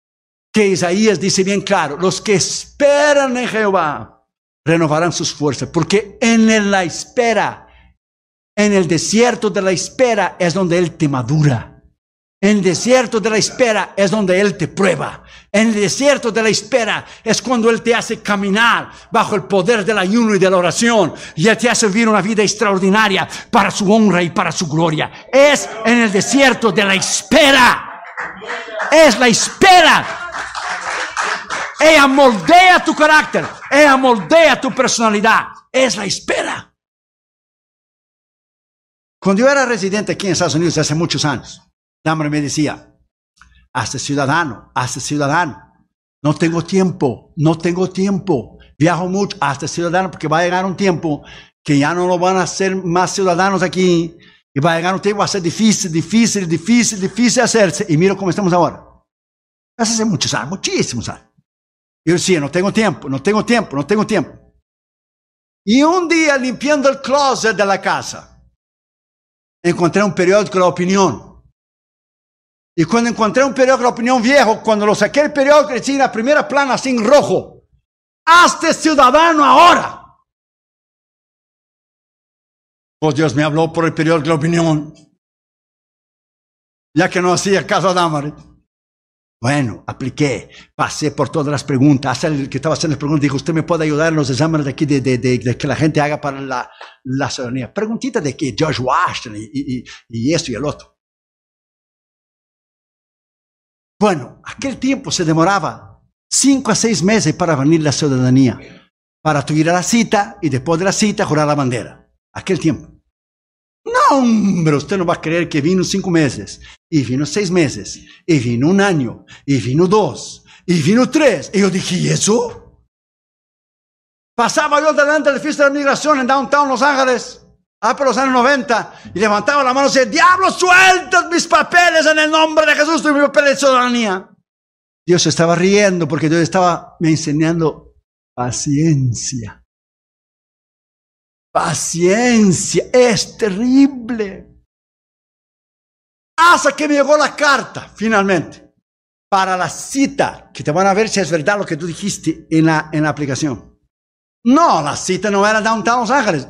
que Isaías dice bien claro, los que esperan en Jehová renovarán sus fuerzas? Porque en la espera, en el desierto de la espera es donde Él te madura. En el desierto de la espera es donde Él te prueba. En el desierto de la espera es cuando Él te hace caminar bajo el poder del ayuno y de la oración. Y Él te hace vivir una vida extraordinaria para su honra y para su gloria. Es en el desierto de la espera. Es la espera. Ella moldea tu carácter. Ella moldea tu personalidad. Es la espera. Cuando yo era residente aquí en Estados Unidos hace muchos años, hombre me decía, hace ciudadano, hace ciudadano. No tengo tiempo, no tengo tiempo. Viajo mucho hace ciudadano porque va a llegar un tiempo que ya no lo van a hacer más ciudadanos aquí. Y va a llegar un tiempo, va a ser difícil, difícil, difícil, difícil hacerse. Y miro cómo estamos ahora. Hace muchos años, muchísimos años. Yo decía, no tengo tiempo, no tengo tiempo, no tengo tiempo. Y un día limpiando el closet de la casa, encontré un periódico La Opinión y cuando encontré un periódico La Opinión Viejo, cuando lo saqué el periódico, decía en la primera plana, así en rojo, hazte ciudadano ahora. Pues Dios me habló por el periódico La Opinión, ya que no hacía caso de Damaris. Bueno, apliqué, pasé por todas las preguntas. Hasta el que estaba haciendo las preguntas dijo, ¿usted me puede ayudar en los exámenes de aquí de, que la gente haga para la, la ciudadanía? Preguntita de que George Washington y, y, y esto y el otro. Bueno, aquel tiempo se demoraba cinco a seis meses para venir la ciudadanía, para tu a la cita y después de la cita jurar la bandera. Aquel tiempo. No, hombre, usted no va a creer que vino cinco meses, y vino seis meses, y vino un año, y vino dos, y vino tres. Y yo dije, ¿y eso? Pasaba yo delante del oficio de la migración en downtown Los Ángeles. Ah, pero los años 90 y levantaba la mano y decía, diablo, sueltas mis papeles en el nombre de Jesús, tu papel de ciudadanía. Dios estaba riendo porque Dios estaba me enseñando paciencia. Paciencia, es terrible. Hasta que me llegó la carta, finalmente, para la cita, que te van a ver si es verdad lo que tú dijiste en la, en aplicación. No, la cita no era Downtown Los Ángeles,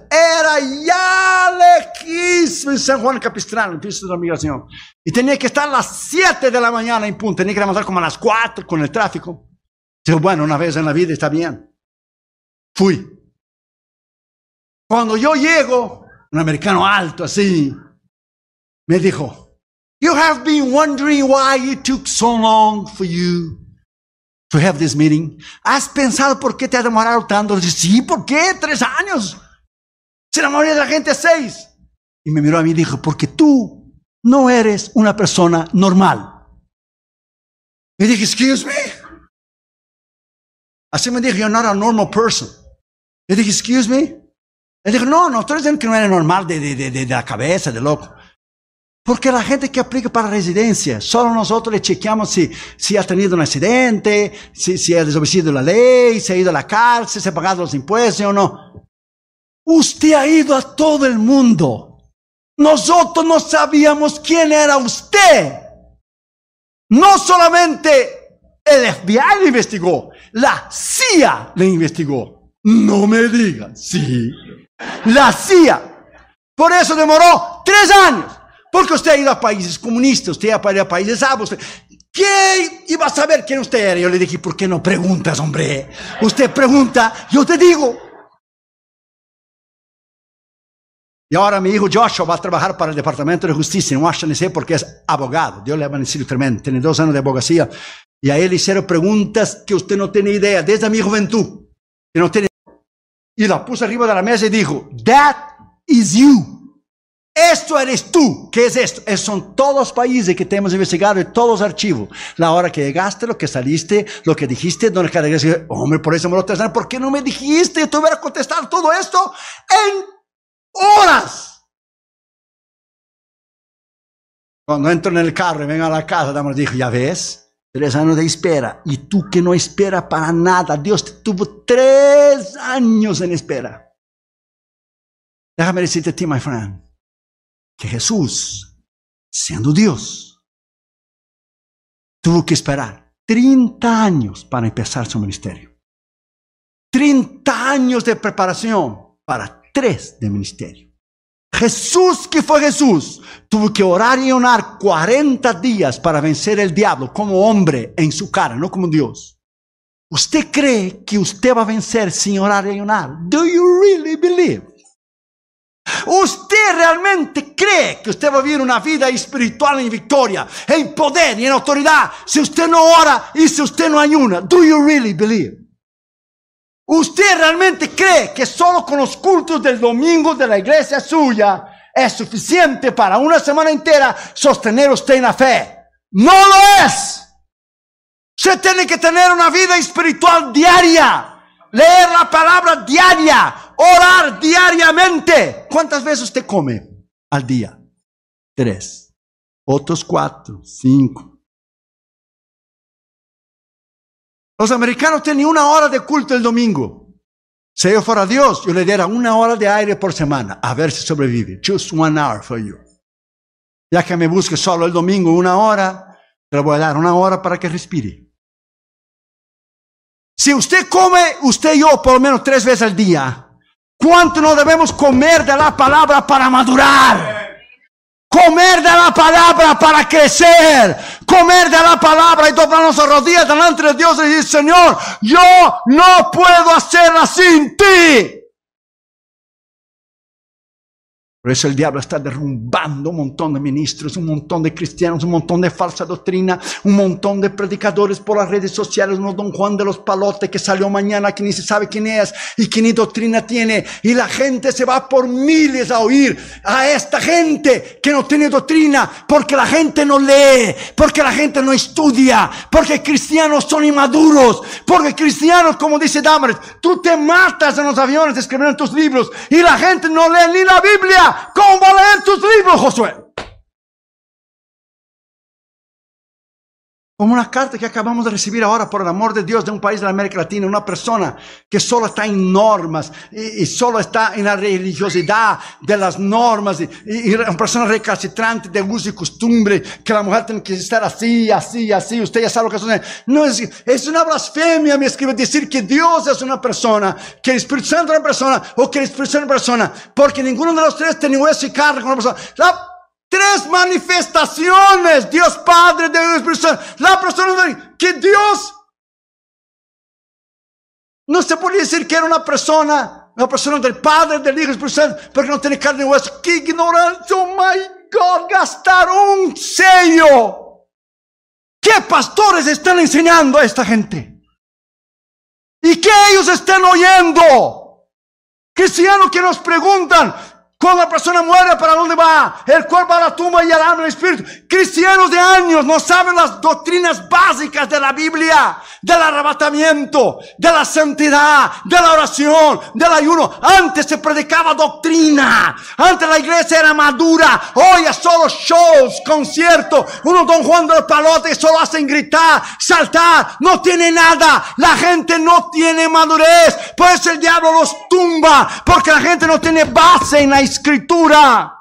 allá lejísimo en San Juan Capistrano, el piso de la migración. Y tenía que estar a las 7 de la mañana en punto, tenía que levantar como a las 4 con el tráfico. Dijo, bueno, una vez en la vida está bien. Fui. Cuando yo llego, un americano alto así, me dijo, You have been wondering why it took so long for you to have this meeting. ¿Has pensado por qué te ha demorado tanto? Dije sí, ¿por qué? Tres años la mayoría de la gente es seis. Y me miró a mí y dijo, porque tú no eres una persona normal. Y dije, excuse me. Así me dijo, you're not a normal person. Y dije, excuse me. y dijo, no, no, ustedes eres que no eres normal de, de, de, de la cabeza, de loco. Porque la gente que aplica para residencia, solo nosotros le chequeamos si, si ha tenido un accidente, si, si ha desobedecido la ley, si ha ido a la cárcel, si ha pagado los impuestos o no. Usted ha ido a todo el mundo. Nosotros no sabíamos quién era usted. No solamente el FBI le investigó, la CIA le investigó. No me digan, sí. La CIA. Por eso demoró tres años. Porque usted ha ido a países comunistas, usted ha ido a países árabes. ¿Quién iba a saber quién usted era? Yo le dije, ¿por qué no preguntas, hombre? Usted pregunta, yo te digo. Y ahora mi hijo Joshua va a trabajar para el Departamento de Justicia en Washington DC porque es abogado. Dios le ha bendecido tremendo. Tiene dos años de abogacía. Y a él hicieron preguntas que usted no tiene idea, desde mi juventud. Que no tiene y la puso arriba de la mesa y dijo, That is you. Esto eres tú. ¿Qué es esto? son todos los países que tenemos investigado y todos los archivos. La hora que llegaste, lo que saliste, lo que dijiste, donde cada vez, hombre, por eso me lo traes. ¿Por qué no me dijiste? Yo tuve contestar todo esto en horas. Cuando entro en el carro y vengo a la casa, Damos dijo, ya ves, tres años de espera. Y tú que no esperas para nada, Dios te tuvo tres años en espera. Déjame decirte a ti, my friend, que Jesús, siendo Dios, tuvo que esperar 30 años para empezar su ministerio. 30 años de preparación para 3 de ministério. Jesús, que foi Jesús, tuvo que orar e orar 40 dias para vencer o diabo como homem em sua cara, não como Deus. Você crê que você vai vencer sem orar e orar? Do you really believe? Você realmente crê que você vai viver uma vida espiritual em vitória, em poder e em autoridade, se você não ora e se você não ayuna? Do you really believe? ¿Usted realmente cree que solo con los cultos del domingo de la iglesia suya es suficiente para una semana entera sostener usted en la fe? No lo es. Usted tiene que tener una vida espiritual diaria, leer la palabra diaria, orar diariamente. ¿Cuántas veces usted come al día? Tres. Otros cuatro, cinco, Los americanos tienen una hora de culto el domingo. Si yo fuera Dios, yo le diera una hora de aire por semana, a ver si sobrevive. Just one hour for you. Ya que me busque solo el domingo una hora, le voy a dar una hora para que respire. Si usted come, usted y yo, por lo menos tres veces al día, ¿cuánto no debemos comer de la palabra para madurar? Comer de la palabra para crecer. Comer de la palabra y doblarnos a rodillas delante de Dios y decir, Señor, yo no puedo hacerla sin ti. Por eso el diablo está derrumbando un montón de ministros, un montón de cristianos, un montón de falsa doctrina, un montón de predicadores por las redes sociales, no don Juan de los Palotes que salió mañana, que ni se sabe quién es y que ni doctrina tiene. Y la gente se va por miles a oír a esta gente que no tiene doctrina, porque la gente no lee, porque la gente no estudia, porque cristianos son inmaduros, porque cristianos, como dice Damaris, tú te matas en los aviones escribiendo tus libros y la gente no lee ni la Biblia con tus libros, Josué. Como una carta que acabamos de recibir ahora, por el amor de Dios, de un país de América Latina, una persona que solo está en normas y, solo está en la religiosidad de las normas y, y, una persona recalcitrante de uso y costumbre, que la mujer tiene que estar así, así, así, usted ya sabe lo que son. No, es, es una blasfemia, me escribe, decir que Dios es una persona, que el Espíritu Santo es una persona o que el Espíritu Santo es una persona, porque ninguno de los tres tiene hueso y carne con una persona. Tres manifestaciones, Dios Padre, Dios Santo. La persona que Dios no se puede decir que era una persona, una persona del Padre, del Hijo y Espíritu Santo, porque no tiene carne y hueso. ¡Qué ignorancia! ¡Oh, my God! Gastar un sello. ¿Qué pastores están enseñando a esta gente? ¿Y qué ellos están oyendo? Cristianos que nos preguntan, cuando la persona muere, ¿para dónde va? El cuerpo a la tumba y el alma al espíritu. Cristianos de años no saben las doctrinas básicas de la Biblia, del arrebatamiento, de la santidad, de la oración, del ayuno. Antes se predicaba doctrina. Antes la iglesia era madura. Hoy es solo shows, conciertos. Uno don Juan del Palote solo hacen gritar, saltar. No tiene nada. La gente no tiene madurez. Por eso el diablo los tumba. Porque la gente no tiene base en la escritura.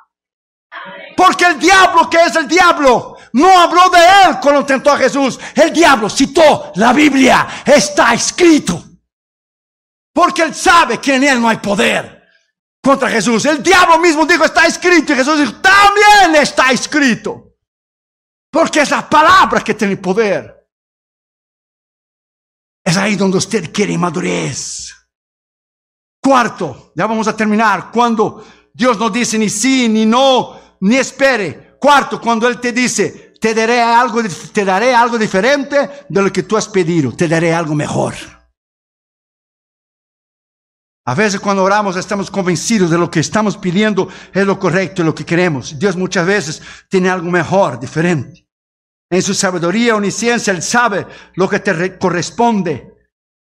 Porque el diablo, que es el diablo, no habló de él cuando tentó a Jesús. El diablo citó la Biblia. Está escrito. Porque él sabe que en él no hay poder contra Jesús. El diablo mismo dijo, está escrito. Y Jesús dijo, también está escrito. Porque es la palabra que tiene poder. Es ahí donde usted quiere madurez. Cuarto, ya vamos a terminar. Cuando Dios no dice ni sí, ni no, ni espere. Cuarto, cuando Él te dice, te daré algo, te daré algo diferente de lo que tú has pedido, te daré algo mejor. A veces cuando oramos estamos convencidos de lo que estamos pidiendo es lo correcto, lo que queremos. Dios muchas veces tiene algo mejor, diferente. En su sabiduría, omnisciencia, Él sabe lo que te corresponde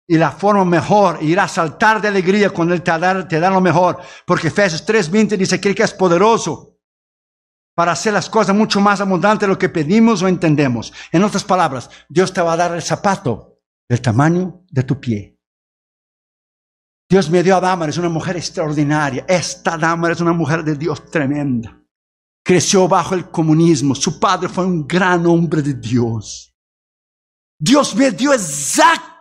y la forma mejor, irá a saltar de alegría cuando Él te da, lo mejor, porque Efesios 3:20 dice que es poderoso para hacer las cosas mucho más abundantes de lo que pedimos o entendemos. En otras palabras, Dios te va a dar el zapato del tamaño de tu pie. Dios me dio a es una mujer extraordinaria. Esta Dámara es una mujer de Dios tremenda. Creció bajo el comunismo. Su padre fue un gran hombre de Dios. Dios me dio exactamente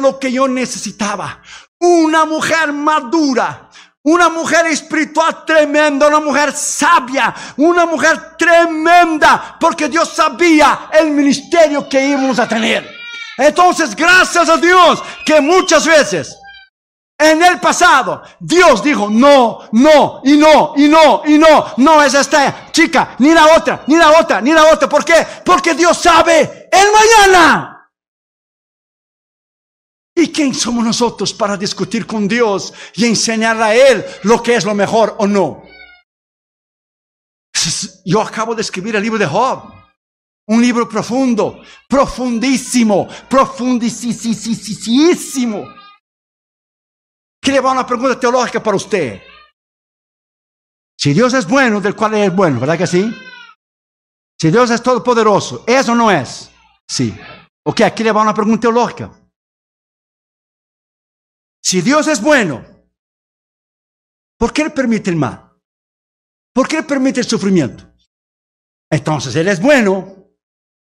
lo que yo necesitaba. Una mujer madura, una mujer espiritual tremenda, una mujer sabia, una mujer tremenda, porque Dios sabía el ministerio que íbamos a tener. Entonces, gracias a Dios que muchas veces en el pasado Dios dijo, no, no, y no, y no, y no, no es esta chica, ni la otra, ni la otra, ni la otra. ¿Por qué? Porque Dios sabe el mañana. ¿Y quién somos nosotros para discutir con Dios y enseñarle a Él lo que es lo mejor o no? Yo acabo de escribir el libro de Job. Un libro profundo, profundísimo, profundísimo. Que le va una pregunta teológica para usted. Si Dios es bueno, del cual es bueno, ¿verdad que sí? Si Dios es todopoderoso, ¿es o no es? Sí. Ok, aquí le va una pregunta teológica. Si Dios es bueno, ¿por qué él permite el mal? ¿Por qué él permite el sufrimiento? Entonces Él es bueno,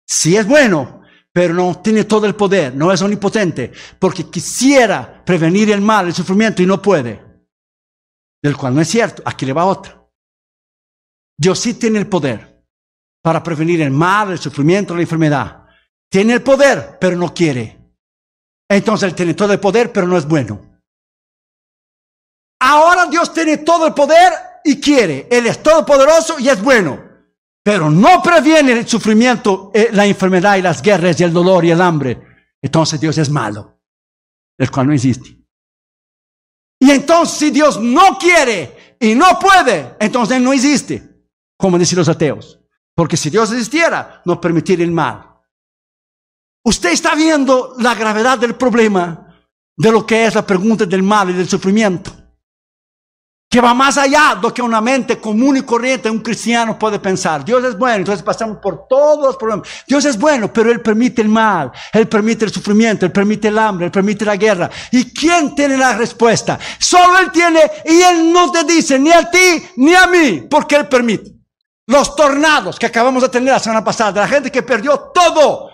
sí es bueno, pero no tiene todo el poder, no es omnipotente, porque quisiera prevenir el mal, el sufrimiento y no puede. Del cual no es cierto, aquí le va otra. Dios sí tiene el poder para prevenir el mal, el sufrimiento, la enfermedad. Tiene el poder, pero no quiere. Entonces Él tiene todo el poder, pero no es bueno. Ahora Dios tiene todo el poder y quiere. Él es todopoderoso y es bueno. Pero no previene el sufrimiento, eh, la enfermedad y las guerras y el dolor y el hambre. Entonces Dios es malo, el cual no existe. Y entonces si Dios no quiere y no puede, entonces Él no existe, como dicen los ateos. Porque si Dios existiera, no permitiría el mal. Usted está viendo la gravedad del problema de lo que es la pregunta del mal y del sufrimiento que va más allá de lo que una mente común y corriente, un cristiano puede pensar. Dios es bueno, entonces pasamos por todos los problemas. Dios es bueno, pero Él permite el mal, Él permite el sufrimiento, Él permite el hambre, Él permite la guerra. ¿Y quién tiene la respuesta? Solo Él tiene y Él no te dice ni a ti ni a mí, porque Él permite. Los tornados que acabamos de tener la semana pasada, la gente que perdió todo,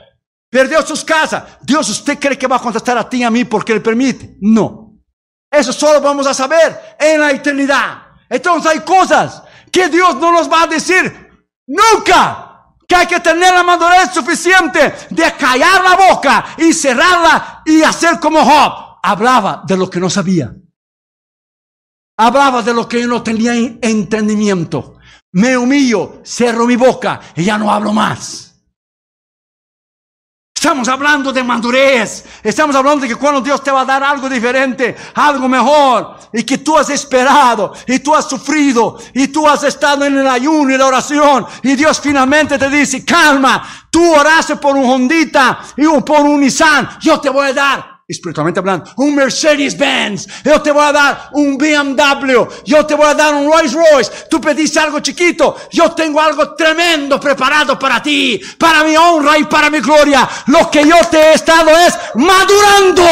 perdió sus casas. Dios, ¿usted cree que va a contestar a ti y a mí porque Él permite? No. Eso solo vamos a saber en la eternidad. Entonces hay cosas que Dios no nos va a decir nunca. Que hay que tener la madurez suficiente de callar la boca y cerrarla y hacer como Job. Hablaba de lo que no sabía. Hablaba de lo que yo no tenía entendimiento. Me humillo, cierro mi boca y ya no hablo más. Estamos hablando de madurez. Estamos hablando de que cuando Dios te va a dar algo diferente, algo mejor, y que tú has esperado, y tú has sufrido, y tú has estado en el ayuno y la oración, y Dios finalmente te dice, calma, tú oraste por un Hondita y por un Nissan, yo te voy a dar espiritualmente hablando, un Mercedes Benz, yo te voy a dar un BMW, yo te voy a dar un Rolls Royce, tú pediste algo chiquito, yo tengo algo tremendo preparado para ti, para mi honra y para mi gloria. Lo que yo te he estado es madurando,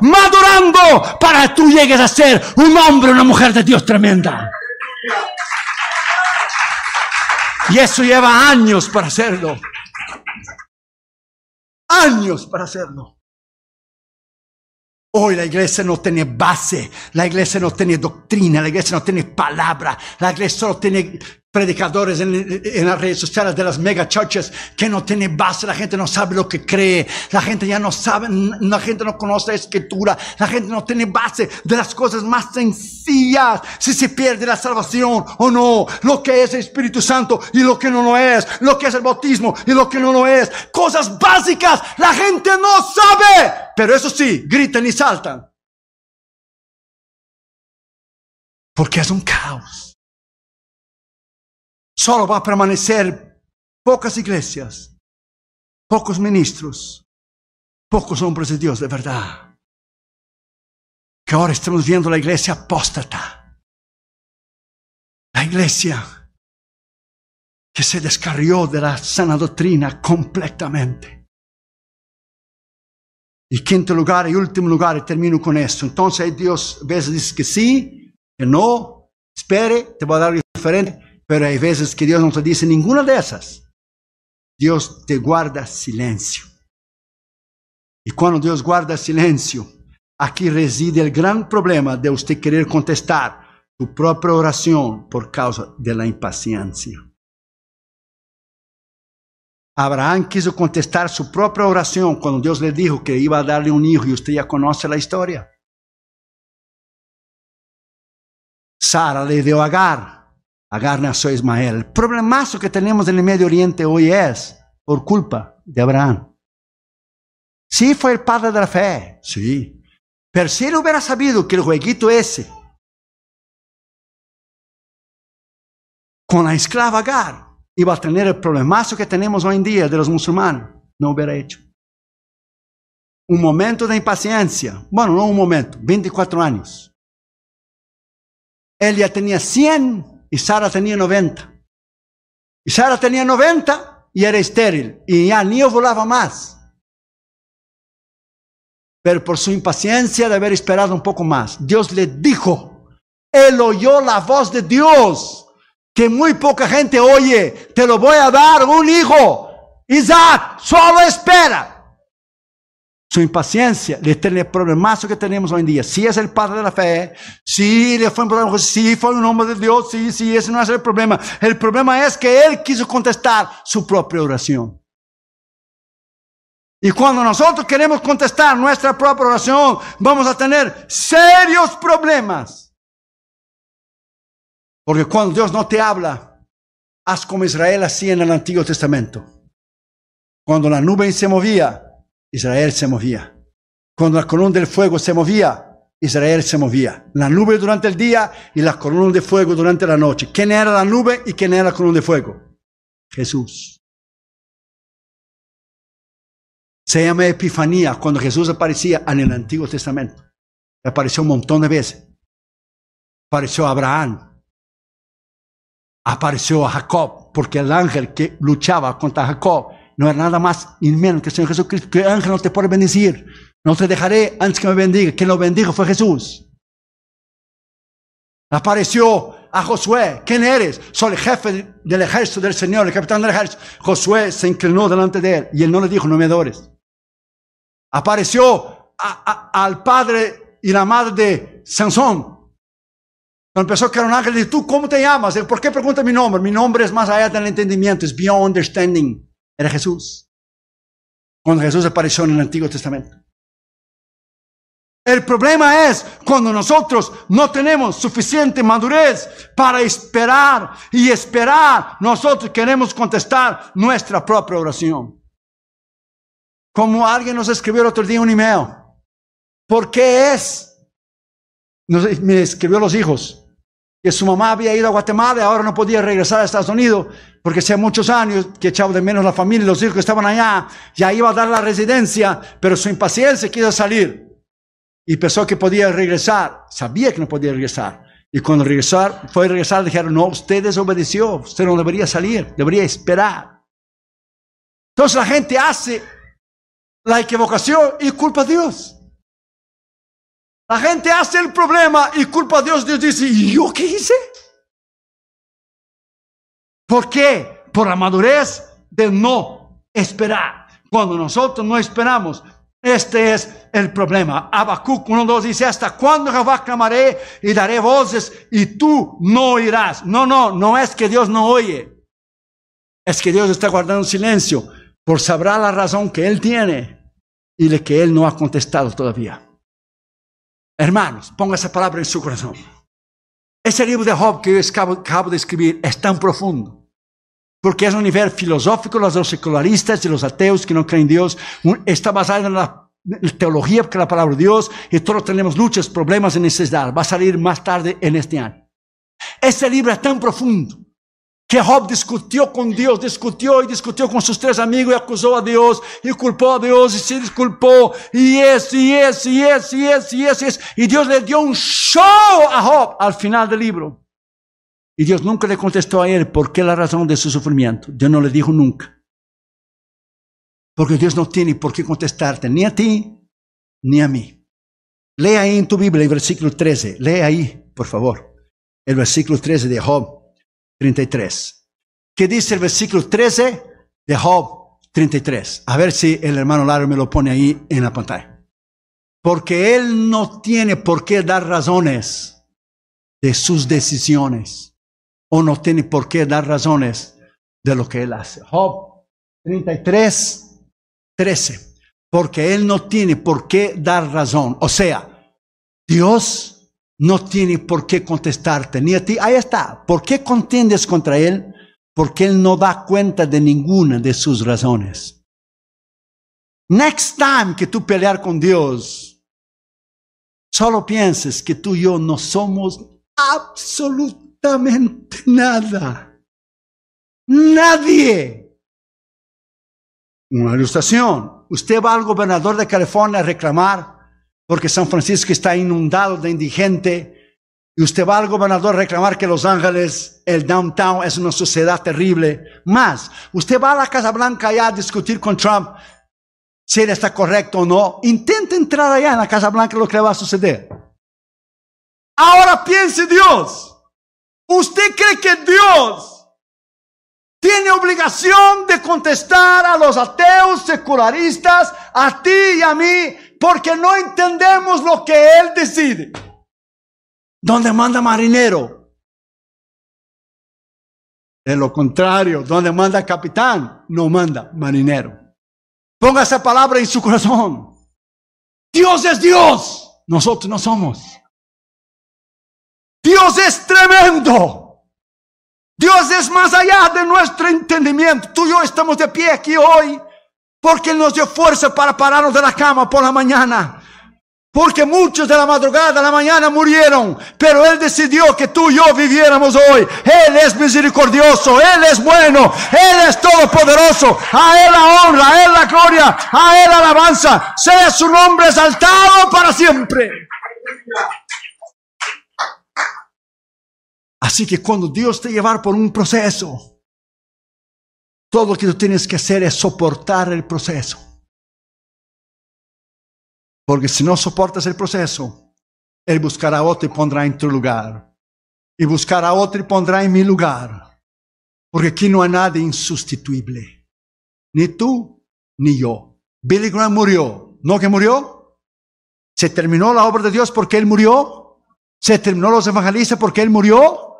madurando para que tú llegues a ser un hombre, una mujer de Dios tremenda. Y eso lleva años para hacerlo. Años para hacerlo. Hoy la iglesia no tiene base, la iglesia no tiene doctrina, la iglesia no tiene palabra, la iglesia solo tiene predicadores en, las redes sociales de las mega churches que no tiene base, la gente no sabe lo que cree, la gente ya no sabe, la gente no conoce la escritura, la gente no tiene base de las cosas más sencillas, si se pierde la salvación o no, lo que es el Espíritu Santo y lo que no lo es, lo que es el bautismo y lo que no lo es, cosas básicas, la gente no sabe, pero eso sí, gritan y saltan. Porque es un caos solo va a permanecer pocas iglesias, pocos ministros, pocos hombres de Dios de verdad. Que ahora estamos viendo la iglesia apóstata. La iglesia que se descarrió de la sana doctrina completamente. Y quinto lugar y último lugar, y termino con esto. Entonces Dios a veces dice que sí, que no, espere, te va a dar diferente pero hay veces que Dios no te dice ninguna de esas. Dios te guarda silencio. Y cuando Dios guarda silencio, aquí reside el gran problema de usted querer contestar su propia oración por causa de la impaciencia. Abraham quiso contestar su propia oración cuando Dios le dijo que iba a darle un hijo y usted ya conoce la historia. Sara le dio a Agar Agar nació Ismael. El problemazo que tenemos en el Medio Oriente hoy es por culpa de Abraham. Sí fue el padre de la fe, sí. Pero si él hubiera sabido que el jueguito ese con la esclava Agar iba a tener el problemazo que tenemos hoy en día de los musulmanes, no hubiera hecho. Un momento de impaciencia, bueno, no un momento, 24 años. Él ya tenía 100 y Sara tenía 90. Y Sara tenía 90 y era estéril y ya ni volaba más. Pero por su impaciencia de haber esperado un poco más, Dios le dijo, él oyó la voz de Dios, que muy poca gente oye, te lo voy a dar un hijo. Isaac, solo espera su impaciencia, tener este el problemazo que tenemos hoy en día. Si es el padre de la fe, si le fue un problema, si fue un hombre de Dios, si, si, ese no es el problema. El problema es que él quiso contestar su propia oración. Y cuando nosotros queremos contestar nuestra propia oración, vamos a tener serios problemas. Porque cuando Dios no te habla, haz como Israel hacía en el Antiguo Testamento. Cuando la nube se movía, Israel se movía. Cuando la columna del fuego se movía, Israel se movía. La nube durante el día y la columna de fuego durante la noche. ¿Quién era la nube y quién era la columna de fuego? Jesús. Se llama Epifanía cuando Jesús aparecía en el Antiguo Testamento. Apareció un montón de veces. Apareció a Abraham. Apareció a Jacob, porque el ángel que luchaba contra Jacob no es nada más ni menos que el Señor Jesucristo, que ángel no te puede bendecir. No te dejaré antes que me bendiga. Quien lo bendijo fue Jesús. Apareció a Josué. ¿Quién eres? Soy el jefe del ejército del Señor, el capitán del ejército. Josué se inclinó delante de él y él no le dijo, no me adores. Apareció al padre y la madre de Sansón. Cuando empezó a era un ángel, dijo, ¿tú cómo te llamas? ¿Por qué pregunta mi nombre? Mi nombre es más allá del entendimiento, es beyond understanding era Jesús. Cuando Jesús apareció en el Antiguo Testamento. El problema es cuando nosotros no tenemos suficiente madurez para esperar y esperar, nosotros queremos contestar nuestra propia oración. Como alguien nos escribió el otro día un email. ¿Por qué es? Nos, me escribió los hijos que su mamá había ido a Guatemala y ahora no podía regresar a Estados Unidos porque hacía muchos años que echaba de menos la familia, los hijos que estaban allá, ya iba a dar la residencia, pero su impaciencia quiso salir. Y pensó que podía regresar, sabía que no podía regresar. Y cuando regresar, fue regresar, dijeron, no, usted desobedeció, usted no debería salir, debería esperar. Entonces la gente hace la equivocación y culpa a Dios. La gente hace el problema y culpa a Dios. Dios dice, ¿y yo qué hice? ¿Por qué? Por la madurez de no esperar. Cuando nosotros no esperamos, este es el problema. Habacuc 1.2 dice, ¿hasta cuándo Jehová clamaré y daré voces y tú no oirás? No, no, no es que Dios no oye. Es que Dios está guardando silencio por sabrá la razón que Él tiene y de que Él no ha contestado todavía. Hermanos, ponga esa palabra en su corazón. Ese libro de Job que yo acabo de escribir es tan profundo porque es un nivel filosófico de los secularistas y los ateos que no creen en Dios. Está basado en la teología, que la palabra de Dios, y todos tenemos luchas, problemas en necesidad Va a salir más tarde en este año. Este libro es tan profundo que Job discutió con Dios, discutió y discutió con sus tres amigos y acusó a Dios y culpó a Dios y se disculpó y es, y es, y es, y es, y es, y es. Y Dios le dio un show a Job al final del libro. Y Dios nunca le contestó a él por qué la razón de su sufrimiento. Dios no le dijo nunca. Porque Dios no tiene por qué contestarte ni a ti ni a mí. Lee ahí en tu Biblia el versículo 13. Lee ahí, por favor, el versículo 13 de Job 33. ¿Qué dice el versículo 13 de Job 33? A ver si el hermano Laro me lo pone ahí en la pantalla. Porque él no tiene por qué dar razones de sus decisiones o no tiene por qué dar razones de lo que él hace. Job 33, 13. Porque él no tiene por qué dar razón. O sea, Dios no tiene por qué contestarte ni a ti. Ahí está. ¿Por qué contiendes contra él? Porque él no da cuenta de ninguna de sus razones. Next time que tú pelear con Dios, solo pienses que tú y yo no somos absolutos nada. Nadie. Una ilustración. Usted va al gobernador de California a reclamar porque San Francisco está inundado de indigente. Y usted va al gobernador a reclamar que Los Ángeles, el downtown, es una sociedad terrible. Más, usted va a la Casa Blanca allá a discutir con Trump si él está correcto o no. Intente entrar allá en la Casa Blanca lo que le va a suceder. Ahora piense Dios. ¿Usted cree que Dios tiene obligación de contestar a los ateos secularistas, a ti y a mí, porque no entendemos lo que Él decide? ¿Dónde manda marinero? En lo contrario, donde manda capitán, no manda marinero. Ponga esa palabra en su corazón. Dios es Dios. Nosotros no somos. Dios es tremendo. Dios es más allá de nuestro entendimiento. Tú y yo estamos de pie aquí hoy porque Él nos dio fuerza para pararnos de la cama por la mañana. Porque muchos de la madrugada, la mañana murieron, pero Él decidió que tú y yo viviéramos hoy. Él es misericordioso, Él es bueno, Él es todopoderoso. A Él la honra, a Él la gloria, a Él la alabanza. Sea su nombre exaltado para siempre. Así que cuando Dios te llevar por un proceso, todo lo que tú tienes que hacer es soportar el proceso. Porque si no soportas el proceso, Él buscará otro y pondrá en tu lugar. Y buscará otro y pondrá en mi lugar. Porque aquí no hay nada insustituible. Ni tú, ni yo. Billy Graham murió. ¿No que murió? ¿Se terminó la obra de Dios porque Él murió? ¿Se terminó los evangelistas porque Él murió?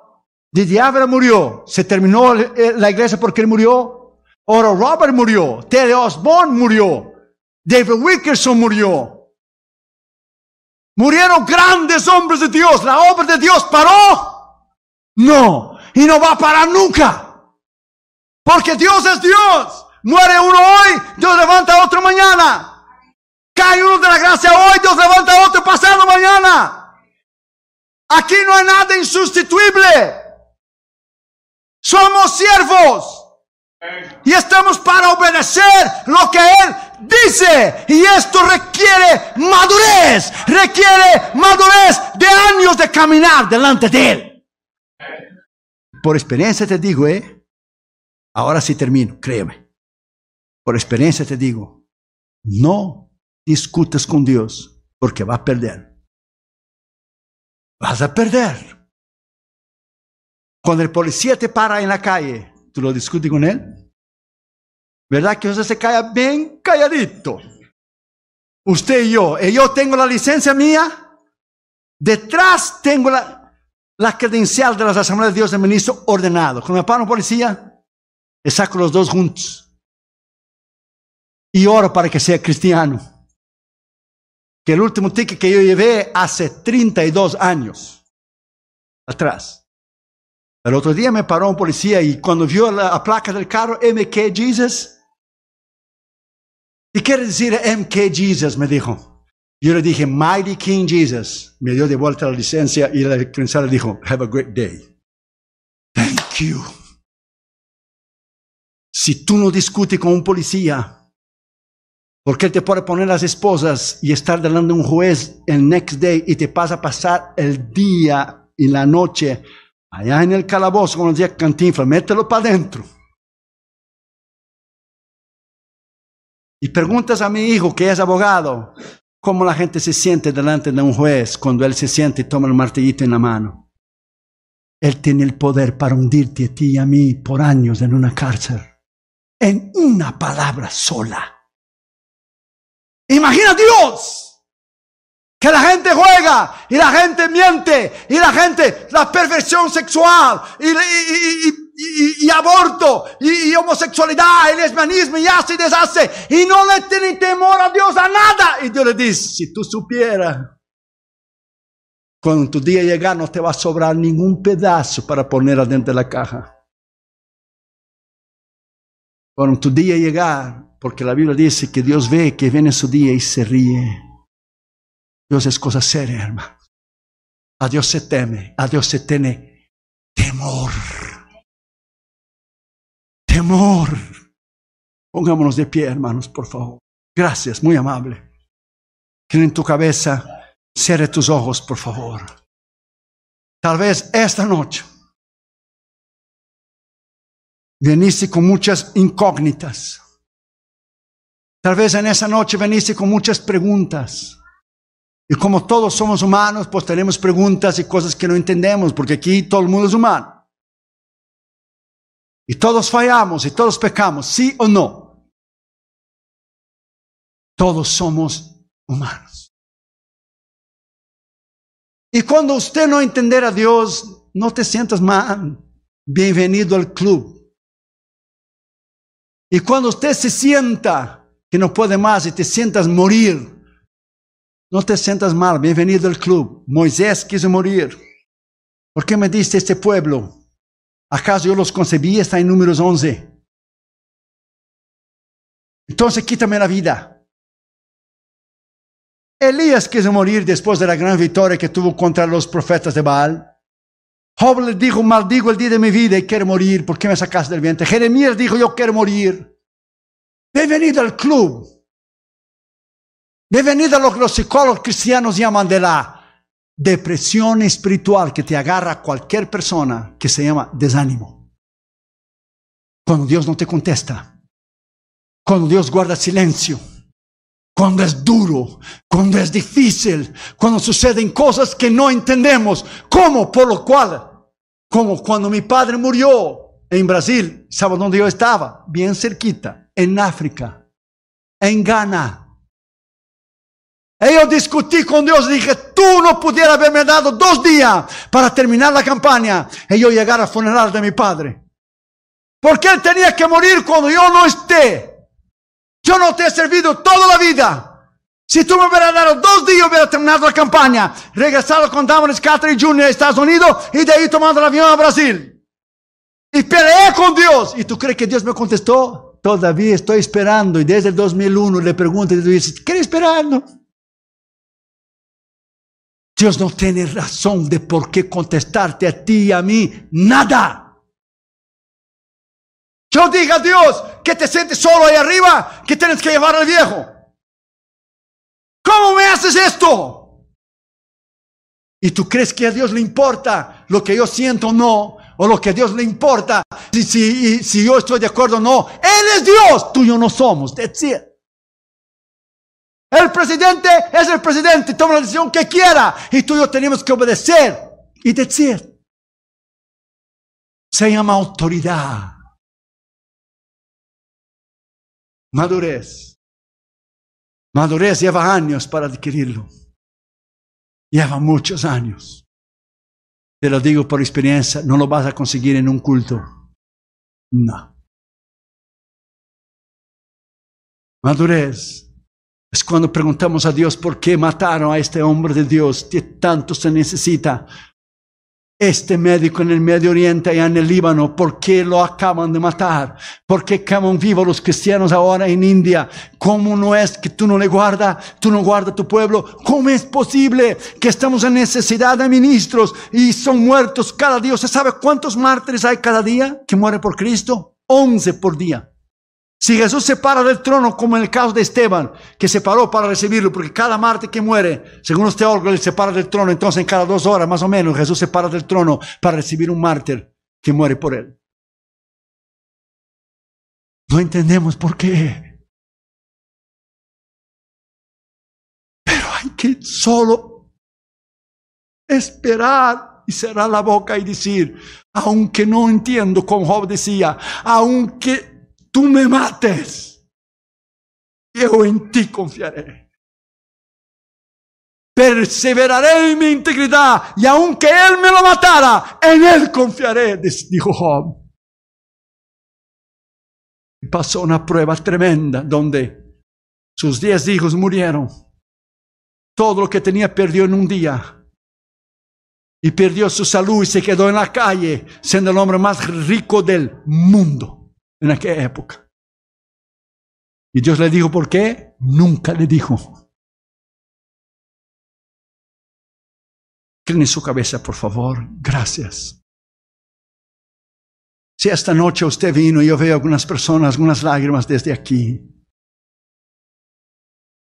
Didiabra Ávila murió, se terminó la iglesia porque él murió. Oro Robert murió, Terry Osborne murió, David Wickerson murió. Murieron grandes hombres de Dios. ¿La obra de Dios paró? No, y no va a parar nunca. Porque Dios es Dios. Muere uno hoy, Dios levanta otro mañana. Cae uno de la gracia hoy, Dios levanta otro pasado mañana. Aquí no hay nada insustituible. Somos siervos. Y estamos para obedecer lo que Él dice. Y esto requiere madurez. Requiere madurez de años de caminar delante de Él. Por experiencia te digo, ¿eh? Ahora sí termino, créeme. Por experiencia te digo, no discutas con Dios porque va a perder. Vas a perder. Cuando el policía te para en la calle, ¿tú lo discutes con él? ¿Verdad que usted se cae bien calladito? Usted y yo, y eh, yo tengo la licencia mía, detrás tengo la, la credencial de las asambleas de Dios de ministro ordenado. Cuando me paro un policía, le saco los dos juntos y oro para que sea cristiano. Que el último ticket que yo llevé hace 32 años atrás el otro día me paró un policía y cuando vio la, placa del carro MK Jesus, ¿qué quiere decir MK Jesus? Me dijo. Yo le dije, Mighty King Jesus. Me dio de vuelta la licencia y la licenciada le dijo, Have a great day. Thank you. Si tú no discutes con un policía, porque él te puede poner las esposas y estar delante de un juez el next day y te pasa a pasar el día y la noche allá en el calabozo, como decía Cantinflas, mételo para adentro. Y preguntas a mi hijo, que es abogado, cómo la gente se siente delante de un juez cuando él se siente y toma el martillito en la mano. Él tiene el poder para hundirte a ti y a mí por años en una cárcel. En una palabra sola. Imagina Dios. Que la gente juega y la gente miente y la gente, la perversión sexual y, aborto y, homosexualidad y lesbianismo y hace y deshace y no le tiene temor a Dios a nada. Y Dios le dice, si tú supieras, cuando tu día llega no te va a sobrar ningún pedazo para poner adentro de la caja. Cuando tu día llega porque la Biblia dice que Dios ve que viene su día y se ríe. Dios es cosa seria, hermano. A Dios se teme, a Dios se tiene temor. Temor. Pongámonos de pie, hermanos, por favor. Gracias, muy amable. Que en tu cabeza, cierre tus ojos, por favor. Tal vez esta noche veniste con muchas incógnitas. Tal vez en esa noche veniste con muchas preguntas. Y como todos somos humanos, pues tenemos preguntas y cosas que no entendemos, porque aquí todo el mundo es humano. Y todos fallamos y todos pecamos, sí o no. Todos somos humanos. Y cuando usted no entender a Dios, no te sientas mal. Bienvenido al club. Y cuando usted se sienta que no puede más y te sientas morir, no te sientas mal, bienvenido al club. Moisés quiso morir. ¿Por qué me diste este pueblo? ¿Acaso yo los concebí? Está en números 11. Entonces quítame la vida. Elías quiso morir después de la gran victoria que tuvo contra los profetas de Baal. Job le dijo, maldigo el día de mi vida y quiero morir. ¿Por qué me sacaste del vientre? Jeremías dijo, yo quiero morir. Bienvenido al club. Bienvenido a lo que los psicólogos cristianos llaman de la depresión espiritual que te agarra a cualquier persona que se llama desánimo. Cuando Dios no te contesta, cuando Dios guarda silencio, cuando es duro, cuando es difícil, cuando suceden cosas que no entendemos, ¿Cómo? por lo cual, como cuando mi padre murió en Brasil, ¿sabes dónde yo estaba? Bien cerquita, en África, en Ghana y e yo discutí con Dios, y dije, tú no pudieras haberme dado dos días para terminar la campaña y e yo llegar al funeral de mi padre. Porque él tenía que morir cuando yo no esté. Yo no te he servido toda la vida. Si tú me hubieras dado dos días, hubiera terminado la campaña, regresado con Damaris Catherine Jr. a Estados Unidos y de ahí tomando el avión a Brasil. Y peleé con Dios. ¿Y tú crees que Dios me contestó? Todavía estoy esperando y desde el 2001 le pregunto y dice, ¿qué esperando? Dios no tiene razón de por qué contestarte a ti y a mí nada. Yo diga a Dios que te sientes solo ahí arriba, que tienes que llevar al viejo. ¿Cómo me haces esto? Y tú crees que a Dios le importa lo que yo siento o no, o lo que a Dios le importa si, si yo estoy de acuerdo o no. Él es Dios, tú y yo no somos. That's el presidente es el presidente, toma la decisión que quiera. Y tú y tenemos que obedecer y decir. Se llama autoridad. Madurez. Madurez lleva años para adquirirlo. Lleva muchos años. Te lo digo por experiencia, no lo vas a conseguir en un culto. No. Madurez es cuando preguntamos a Dios por qué mataron a este hombre de Dios que tanto se necesita. Este médico en el Medio Oriente y en el Líbano, ¿por qué lo acaban de matar? ¿Por qué caman vivos los cristianos ahora en India? ¿Cómo no es que tú no le guardas, tú no guardas tu pueblo? ¿Cómo es posible que estamos en necesidad de ministros y son muertos cada día? ¿Se sabe cuántos mártires hay cada día que muere por Cristo? Once por día. Si Jesús se para del trono, como en el caso de Esteban, que se paró para recibirlo, porque cada Marte que muere, según los teólogos, se para del trono, entonces en cada dos horas más o menos Jesús se para del trono para recibir un mártir que muere por él. No entendemos por qué. Pero hay que solo esperar y cerrar la boca y decir, aunque no entiendo, como Job decía, aunque tú me mates, yo en ti confiaré. Perseveraré en mi integridad y aunque Él me lo matara, en Él confiaré, dijo Job. Pasó una prueba tremenda donde sus diez hijos murieron. Todo lo que tenía perdió en un día y perdió su salud y se quedó en la calle, siendo el hombre más rico del mundo en aquella época. Y Dios le dijo, ¿por qué? Nunca le dijo. Creen en su cabeza, por favor. Gracias. Si esta noche usted vino y yo veo algunas personas, algunas lágrimas desde aquí.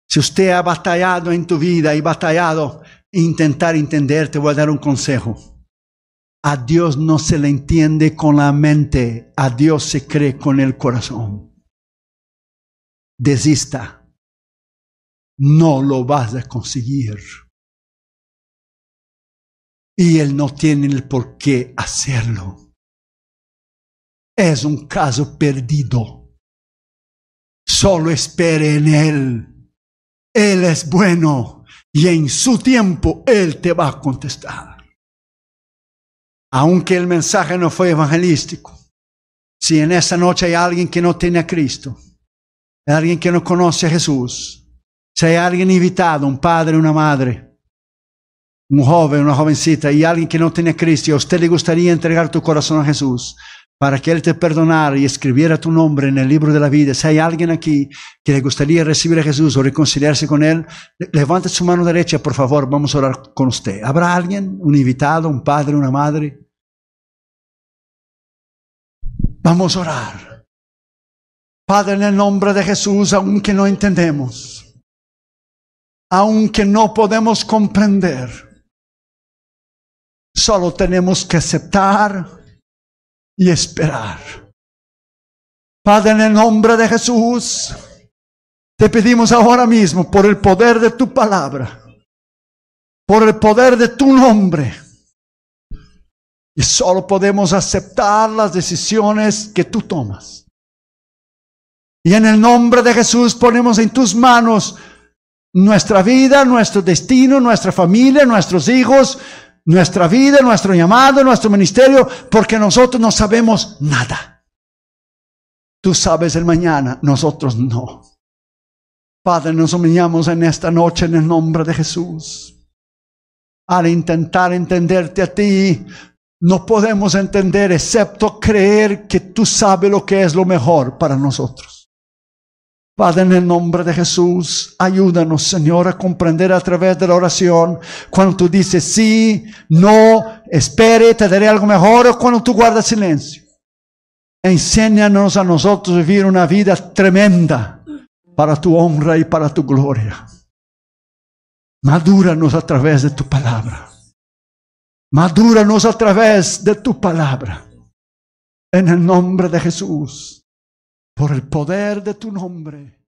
Si usted ha batallado en tu vida y batallado intentar entender, te voy a dar un consejo. A Dios no se le entiende con la mente, a Dios se cree con el corazón. Desista. No lo vas a conseguir. Y Él no tiene el por qué hacerlo. Es un caso perdido. Solo espere en Él. Él es bueno y en su tiempo Él te va a contestar aunque el mensaje no fue evangelístico, si en esta noche hay alguien que no tiene a Cristo, alguien que no conoce a Jesús, si hay alguien invitado, un padre, una madre, un joven, una jovencita, y alguien que no tiene a Cristo, a usted le gustaría entregar tu corazón a Jesús, para que Él te perdonara y escribiera tu nombre en el libro de la vida. Si hay alguien aquí que le gustaría recibir a Jesús o reconciliarse con Él, levante su mano derecha, por favor, vamos a orar con usted. ¿Habrá alguien, un invitado, un padre, una madre? Vamos a orar. Padre, en el nombre de Jesús, aunque no entendemos, aunque no podemos comprender, solo tenemos que aceptar y esperar. Padre, en el nombre de Jesús, te pedimos ahora mismo por el poder de tu palabra, por el poder de tu nombre. Y solo podemos aceptar las decisiones que tú tomas. Y en el nombre de Jesús ponemos en tus manos nuestra vida, nuestro destino, nuestra familia, nuestros hijos, nuestra vida, nuestro llamado, nuestro ministerio, porque nosotros no sabemos nada. Tú sabes el mañana, nosotros no. Padre, nos humillamos en esta noche en el nombre de Jesús. Al intentar entenderte a ti, no podemos entender excepto creer que tú sabes lo que es lo mejor para nosotros. Padre, en el nombre de Jesús, ayúdanos, Señor, a comprender a través de la oración. Cuando tú dices sí, no, espere, te daré algo mejor, o cuando tú guardas silencio. Enséñanos a nosotros vivir una vida tremenda para tu honra y para tu gloria. Madúranos a través de tu palabra. Madúranos a través de tu palabra. En el nombre de Jesús por el poder de tu nombre.